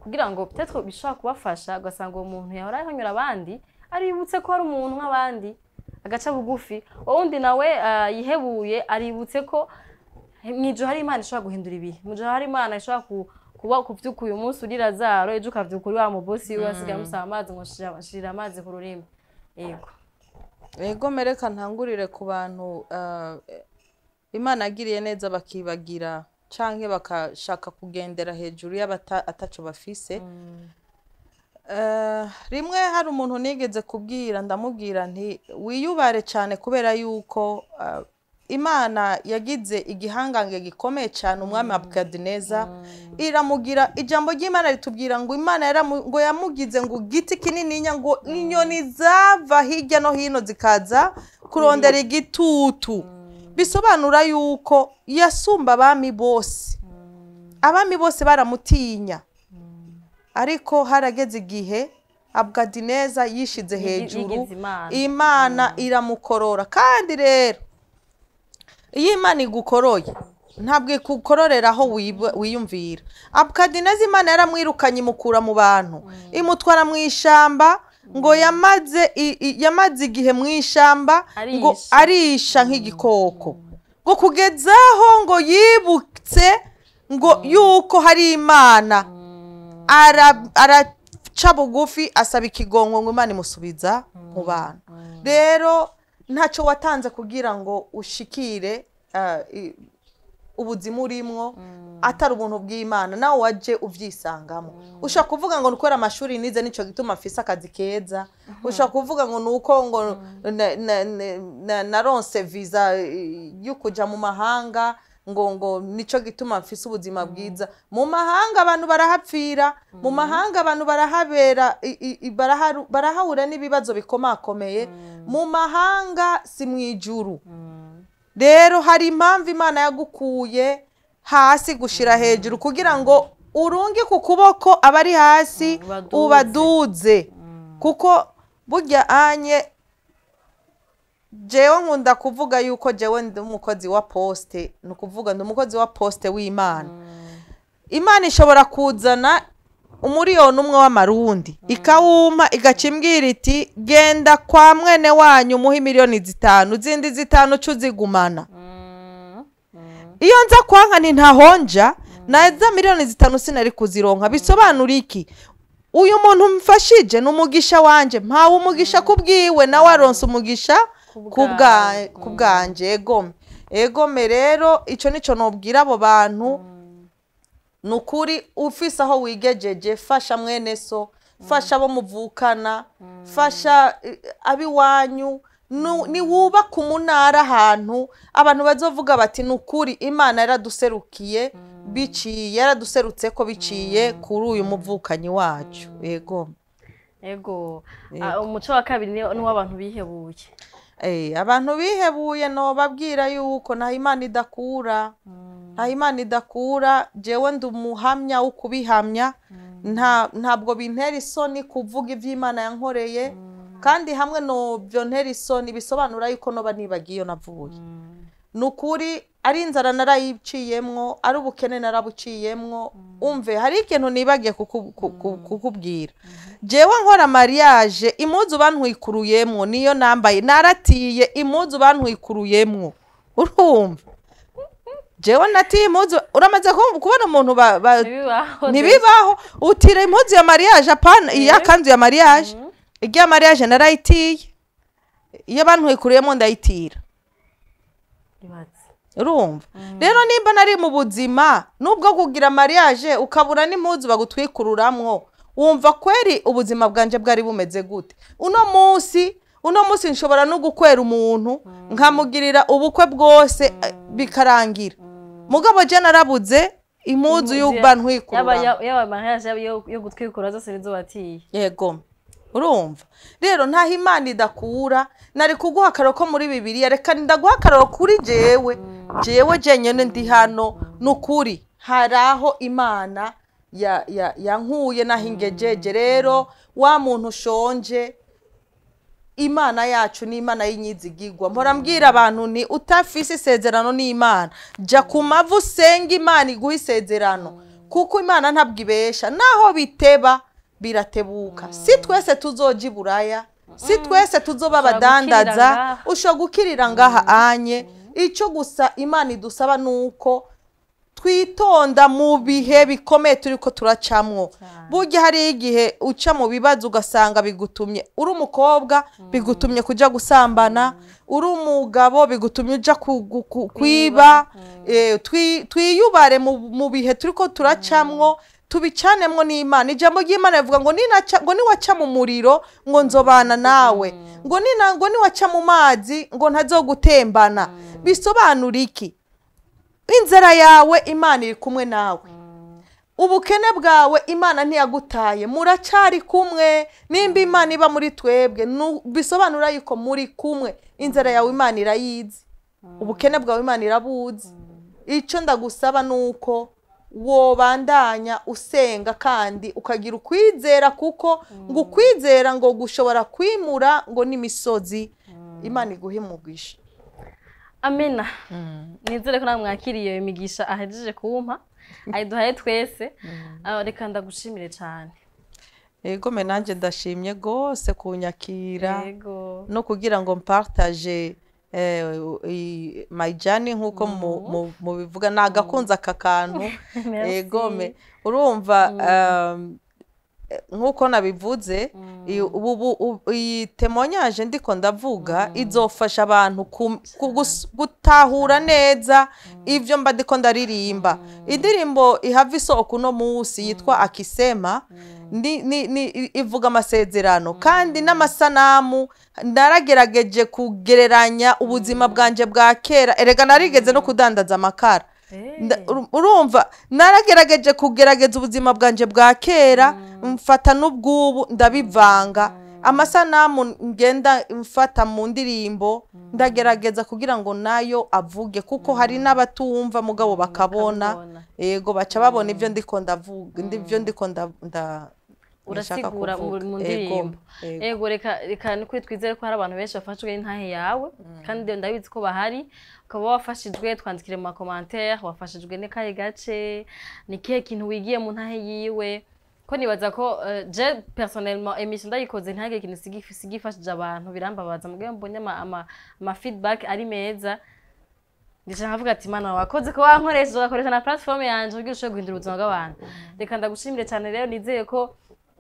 kugira ngo tetwo bishobora kubafasha ugasanga uwo muntu yahora ahanyura abandi aributse ko ari umuntu nk'abandi agaca bugufi wowe undi nawe eh, yihebuye aributse ko eh, mu ijoro hari imana ishobora guhindura ibihe mu ijoro hari imana ishobora kuba kubyuka uyu munsi uri razaro ejo ukabyuka uri wa mubosi we hmm. asigaye amusaba amazi ngo shirira amazi ku rurimi yego yego mereka ntangurire ku bantu eh, imana agiriye neza bakibagira cyangwa bakashaka kugendera hejuru y'abataco bafise hmm. eh, rimwe hari umuntu nigeze kubwira ndamubwira nti wiyubare cyane kubera yuko eh, imana yagize igihangange gikomeye cyane umwami mm. abukadineza mm. iramugira ijambo ry'imana ritubwira ngo imana ngo yamugize ngo giti kinini ngo mm. inyoni zava hirya no hino zikaza kurondera igitutu bisobanura yuko yasumba abami bose abami bose baramutinya ariko harageze igihe abukadineza yishize hejuru imana iramukorora kandi rero iyo imana igukoroye ntabwo ikukororera aho wiyumvira abukadineze imana yaramwirukanye imukura mu bantu mm. imutwara mu ishyamba ngo mm. yamaze igihe mu ishyamba ngo arisha mm. nk'igikoko ngo kugezaho ngo yibutse ngo yuko hari imana araca bugufi asaba ikigongo ngo imana imusubiza mu bantu rero ntacyo watanze kugira ngo ushikire eh, ubuzima urimo mm. atari ubuntu bw'imana nawe wajye ubyisangamo mm. ushobora kuvuga ngo nukore amashuri nize nicyo gituma afise akazi keza mm-hmm. ushobora kuvuga ngo nuko ngo mm. naronse viza eh, yo kujya mu mahanga ngo ngo nicyo gituma mfise ubuzima bwiza mu mahanga abantu barahapfira mu mm. mahanga abantu barahabera barahahura n'ibibazo bikomakomeye mm. mu mahanga si mu ijuru mm. rero hari impamvu imana yagukuye hasi gushyira hejuru kugira ngo urunge ku kuboko abari hasi ubaduze kuko burya anye jewe nkunda kuvuga yuko jewe ndi umukozi wa posite ni ukuvuga ndi umukozi wa posite w'imana mm. imana ishobora kuzana umuriyoni umwe w'amarundi mm. ikawuma igaca imbwira iti genda kwa mwene wanyu umuhe miliyoni zitanu zindi zitanu uca mm. iyo nza ni ntahonja na za miliyoni zitanu sinari kuzironka bisobanura iki uyu muntu mfashije ni umugisha wanjye mpawe umugisha ku bwiwe nawe aronse umugisha ku bwanjye egome egome rero icyo nicyo nubwira abo bantu mm. ni ukuri ufise aho wigejeje fasha mwene so mm. fasha abo muvukana mm. fasha ab'iwanyu niwubaka umunara ahantu abantu bazovuga bati ni ukuri imana yaraduserukiye biciye yaraduserutse ko biciye kuri uyu muvukanyi wacu yego umuco wa kabiri niwo abantu bihebuye Eh, abantu bihebuye babwira yuko ntaho imana idakura mm. ntaho imana idakura jyewe ndi umuhamya wo kubihamya mm. ntabwo bintera isoni kuvuga iby'imana yankoreye mm. kandi hamwe no byo ntera isoni bisobanura yuko noba nibagiye navuye ni ukuri ari inzara narayiciyemo ari ubukene narabuciyemwo mm. umve hari ikintu nibagiye mm. kukubwira jewe nkora mariage impuzu bantwikuruyemwo niyo nambaye naratiye impuzu bantwikuruyemwo urumva jewe natiye impuzu uramaze kubona umuntu ntibibaho utira impuzu ya mariage apana iya kanzu ya mariage mm. irya mariage narayitiye iyo bantwikuruyemwo ndayitira urumva mm. rero nimba nari mu buzima nubwo kugira mariage ukabura n'impunzi bagutwikururamwo wumva kweri ubuzima bwanjye bwari bumeze gute uno munsi uno munsi nshobora no gukwera umuntu mm. nkamugirira ubukwe bwose mm. bikarangira mugabo jya narabuze impunzi y'uba ntwikurura yaba mariage yo gutwikura zose nizo watiye yego urumva rero nta imana idakura nari kuguha akararo ko muri bibiri reka ndaguha akararo kuri jyewe jyewe jyenyine ndi hano ni ukuri hari aho imana yankuye naho ingejeje rero wa muntu ushonje imana yacu ni imana y'inyizigigwa mpora mbwira abantu ni utafise isezerano n'imana jya ku mavu usenge imana iguha isezerano kuko imana ntabwo ibesha naho biteba biratebuka mm. si twese i iburaya si mm. twese tuzoba abadandaza ushobora gukirira ngaha mm. anye icyo gusa imana idusaba ni uko twitonda mu bihe bikomeye turi ko turacamwo burya hari igihe uca mu bibazo ugasanga bigutumye uri umukobwa bigutumye kujya gusambana uri umugabo bigutumye ujya kwiba eh, twiyubare mu bihe turi ko turacamwo tubicanemwo n'imana ijambo ry'imana rivuga ngo ngo niwaca mu muriro ngo nzobana nawe mm. ngo ni ngo niwaca mu mazi ngo ntazogutembana mm. bisobanura iki inzara yawe imana iri kumwe nawe mm. ubukene bwawe imana ntiyagutaye muracyari kumwe nimba imana iba muri twebwe bisobanura yuko muri kumwe inzara yawe imana irayizi ubukene bwawe imana irabuzi icyo ndagusaba ni uko wobandanya usenga kandi ukagira ukwizera kuko mm. ngo ukwizera ngo gushobora kwimura ngo n'imisozi mm. imana iguhemugisha amena mm. nizere ko nawe mwakiriye iyo migisha ahejeje kumpa ayiduhaye twese reka ndagushimire cyane yego nanjye ndashimye rwose kunyakira no kugira ngo mpataje mayijyani eh, nk'uko mubivuga ntabwo akunze aka kantu urumva mm. um, nk'uko nabivuze mm. iyi temonyaje ndiko ndavuga mm. izofasha abantu gutahura mm. neza ibyo mba ndiko ndaririmba indirimbo ihava isoko uno munsi yitwa akisema ivuga amasezerano kandi n'amasanamu naragerageje kugereranya ubuzima bwanjye bwa kera erega narigeze no kudandaza amakara Eh. urumva naragerageje kugerageza ubuzima bwanjye bwa kera mm. mfata n'ubw'ubu ndabivanga mm. amasanamu ngenda mfata mu ndirimbo mm. ndagerageza kugira ngo nayo avuge kuko hari n'abatumva mugabo bakabona yego baca babona ibyo ndiko ndavuga ibyo ndiko urasigura mu ndirimbo yego reka reka twizere ko hari abantu benshi bafashwe n'intahe yawe kandi ndabizi ko bahari ukaba wafashijwe twandikire mu makomantere wafashijwe n'ikahe gace ni kihe kintu wigiye mu ntahe yiwe ko nibaza ko eh, je personnellement emission ndayikoze ntage kintu sigifashije abantu birambabaza mugabo mbonye ama ari meza ndisha nkavuga ati mana wakoze ko wankoresheje ugakoresha na platform yanje kugira ushobore guhindura ubuzima bw'abantu reka ndagushimire cyane rero nizeye ko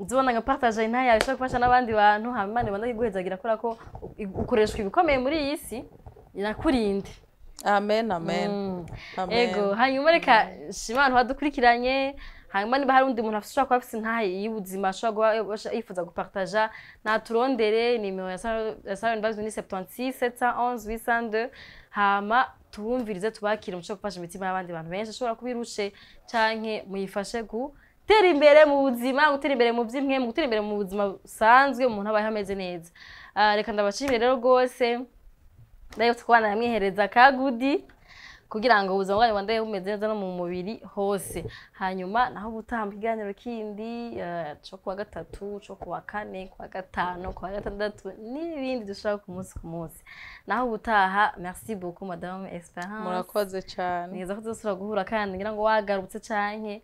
uzibona nka partage intahe yawe gufasha n'abandi bantu hama imana ibona iguhezagira kubera ko ukoreshwa ibikomeye muri iyi si inakurinde amen amen yego mm. hanyuma reka shima abantu hanyuma niba hari undi muntu ashobora kuba afite intahe y'ubuzima ashobora kuba yifuza gupartaja naturondere nimero ya saro univazi ni seputansi seta onze wisande hama tubumvirize tubakire umuco wo gufasha imitima y'abandi bantu benshi ashobora kuba irushe canke muyifashe gutera imbere mu buzima gutera imbere mu by'imwe mu gutera imbere mu buzima busanzwe umuntu abayeho ameze neza ah, reka ndabashimire rero rwose ndabona kubana yamwihereza kagudi kugira ngo ubuzima bwanyu bwandaye bumeze neza no mu mubiri hose hanyuma naho ubutaha ikiganiro kindi eh, cyo kuwa gatatu cyo kuwa kane kuwa gatanu kuwa gatandatu n'ibindi dushaka ku munsi ku munsi naho ubutaha merci beaucoup Madamu Esperance murakoze cyane neza ko tuzasubira guhura kandi ngira ngo wagarutse cyane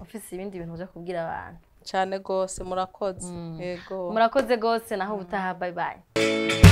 ufise ibindi bintu uje kubwira abantu cyane rwose murakoze mm. yego murakoze rwose naho ubutaha bye bye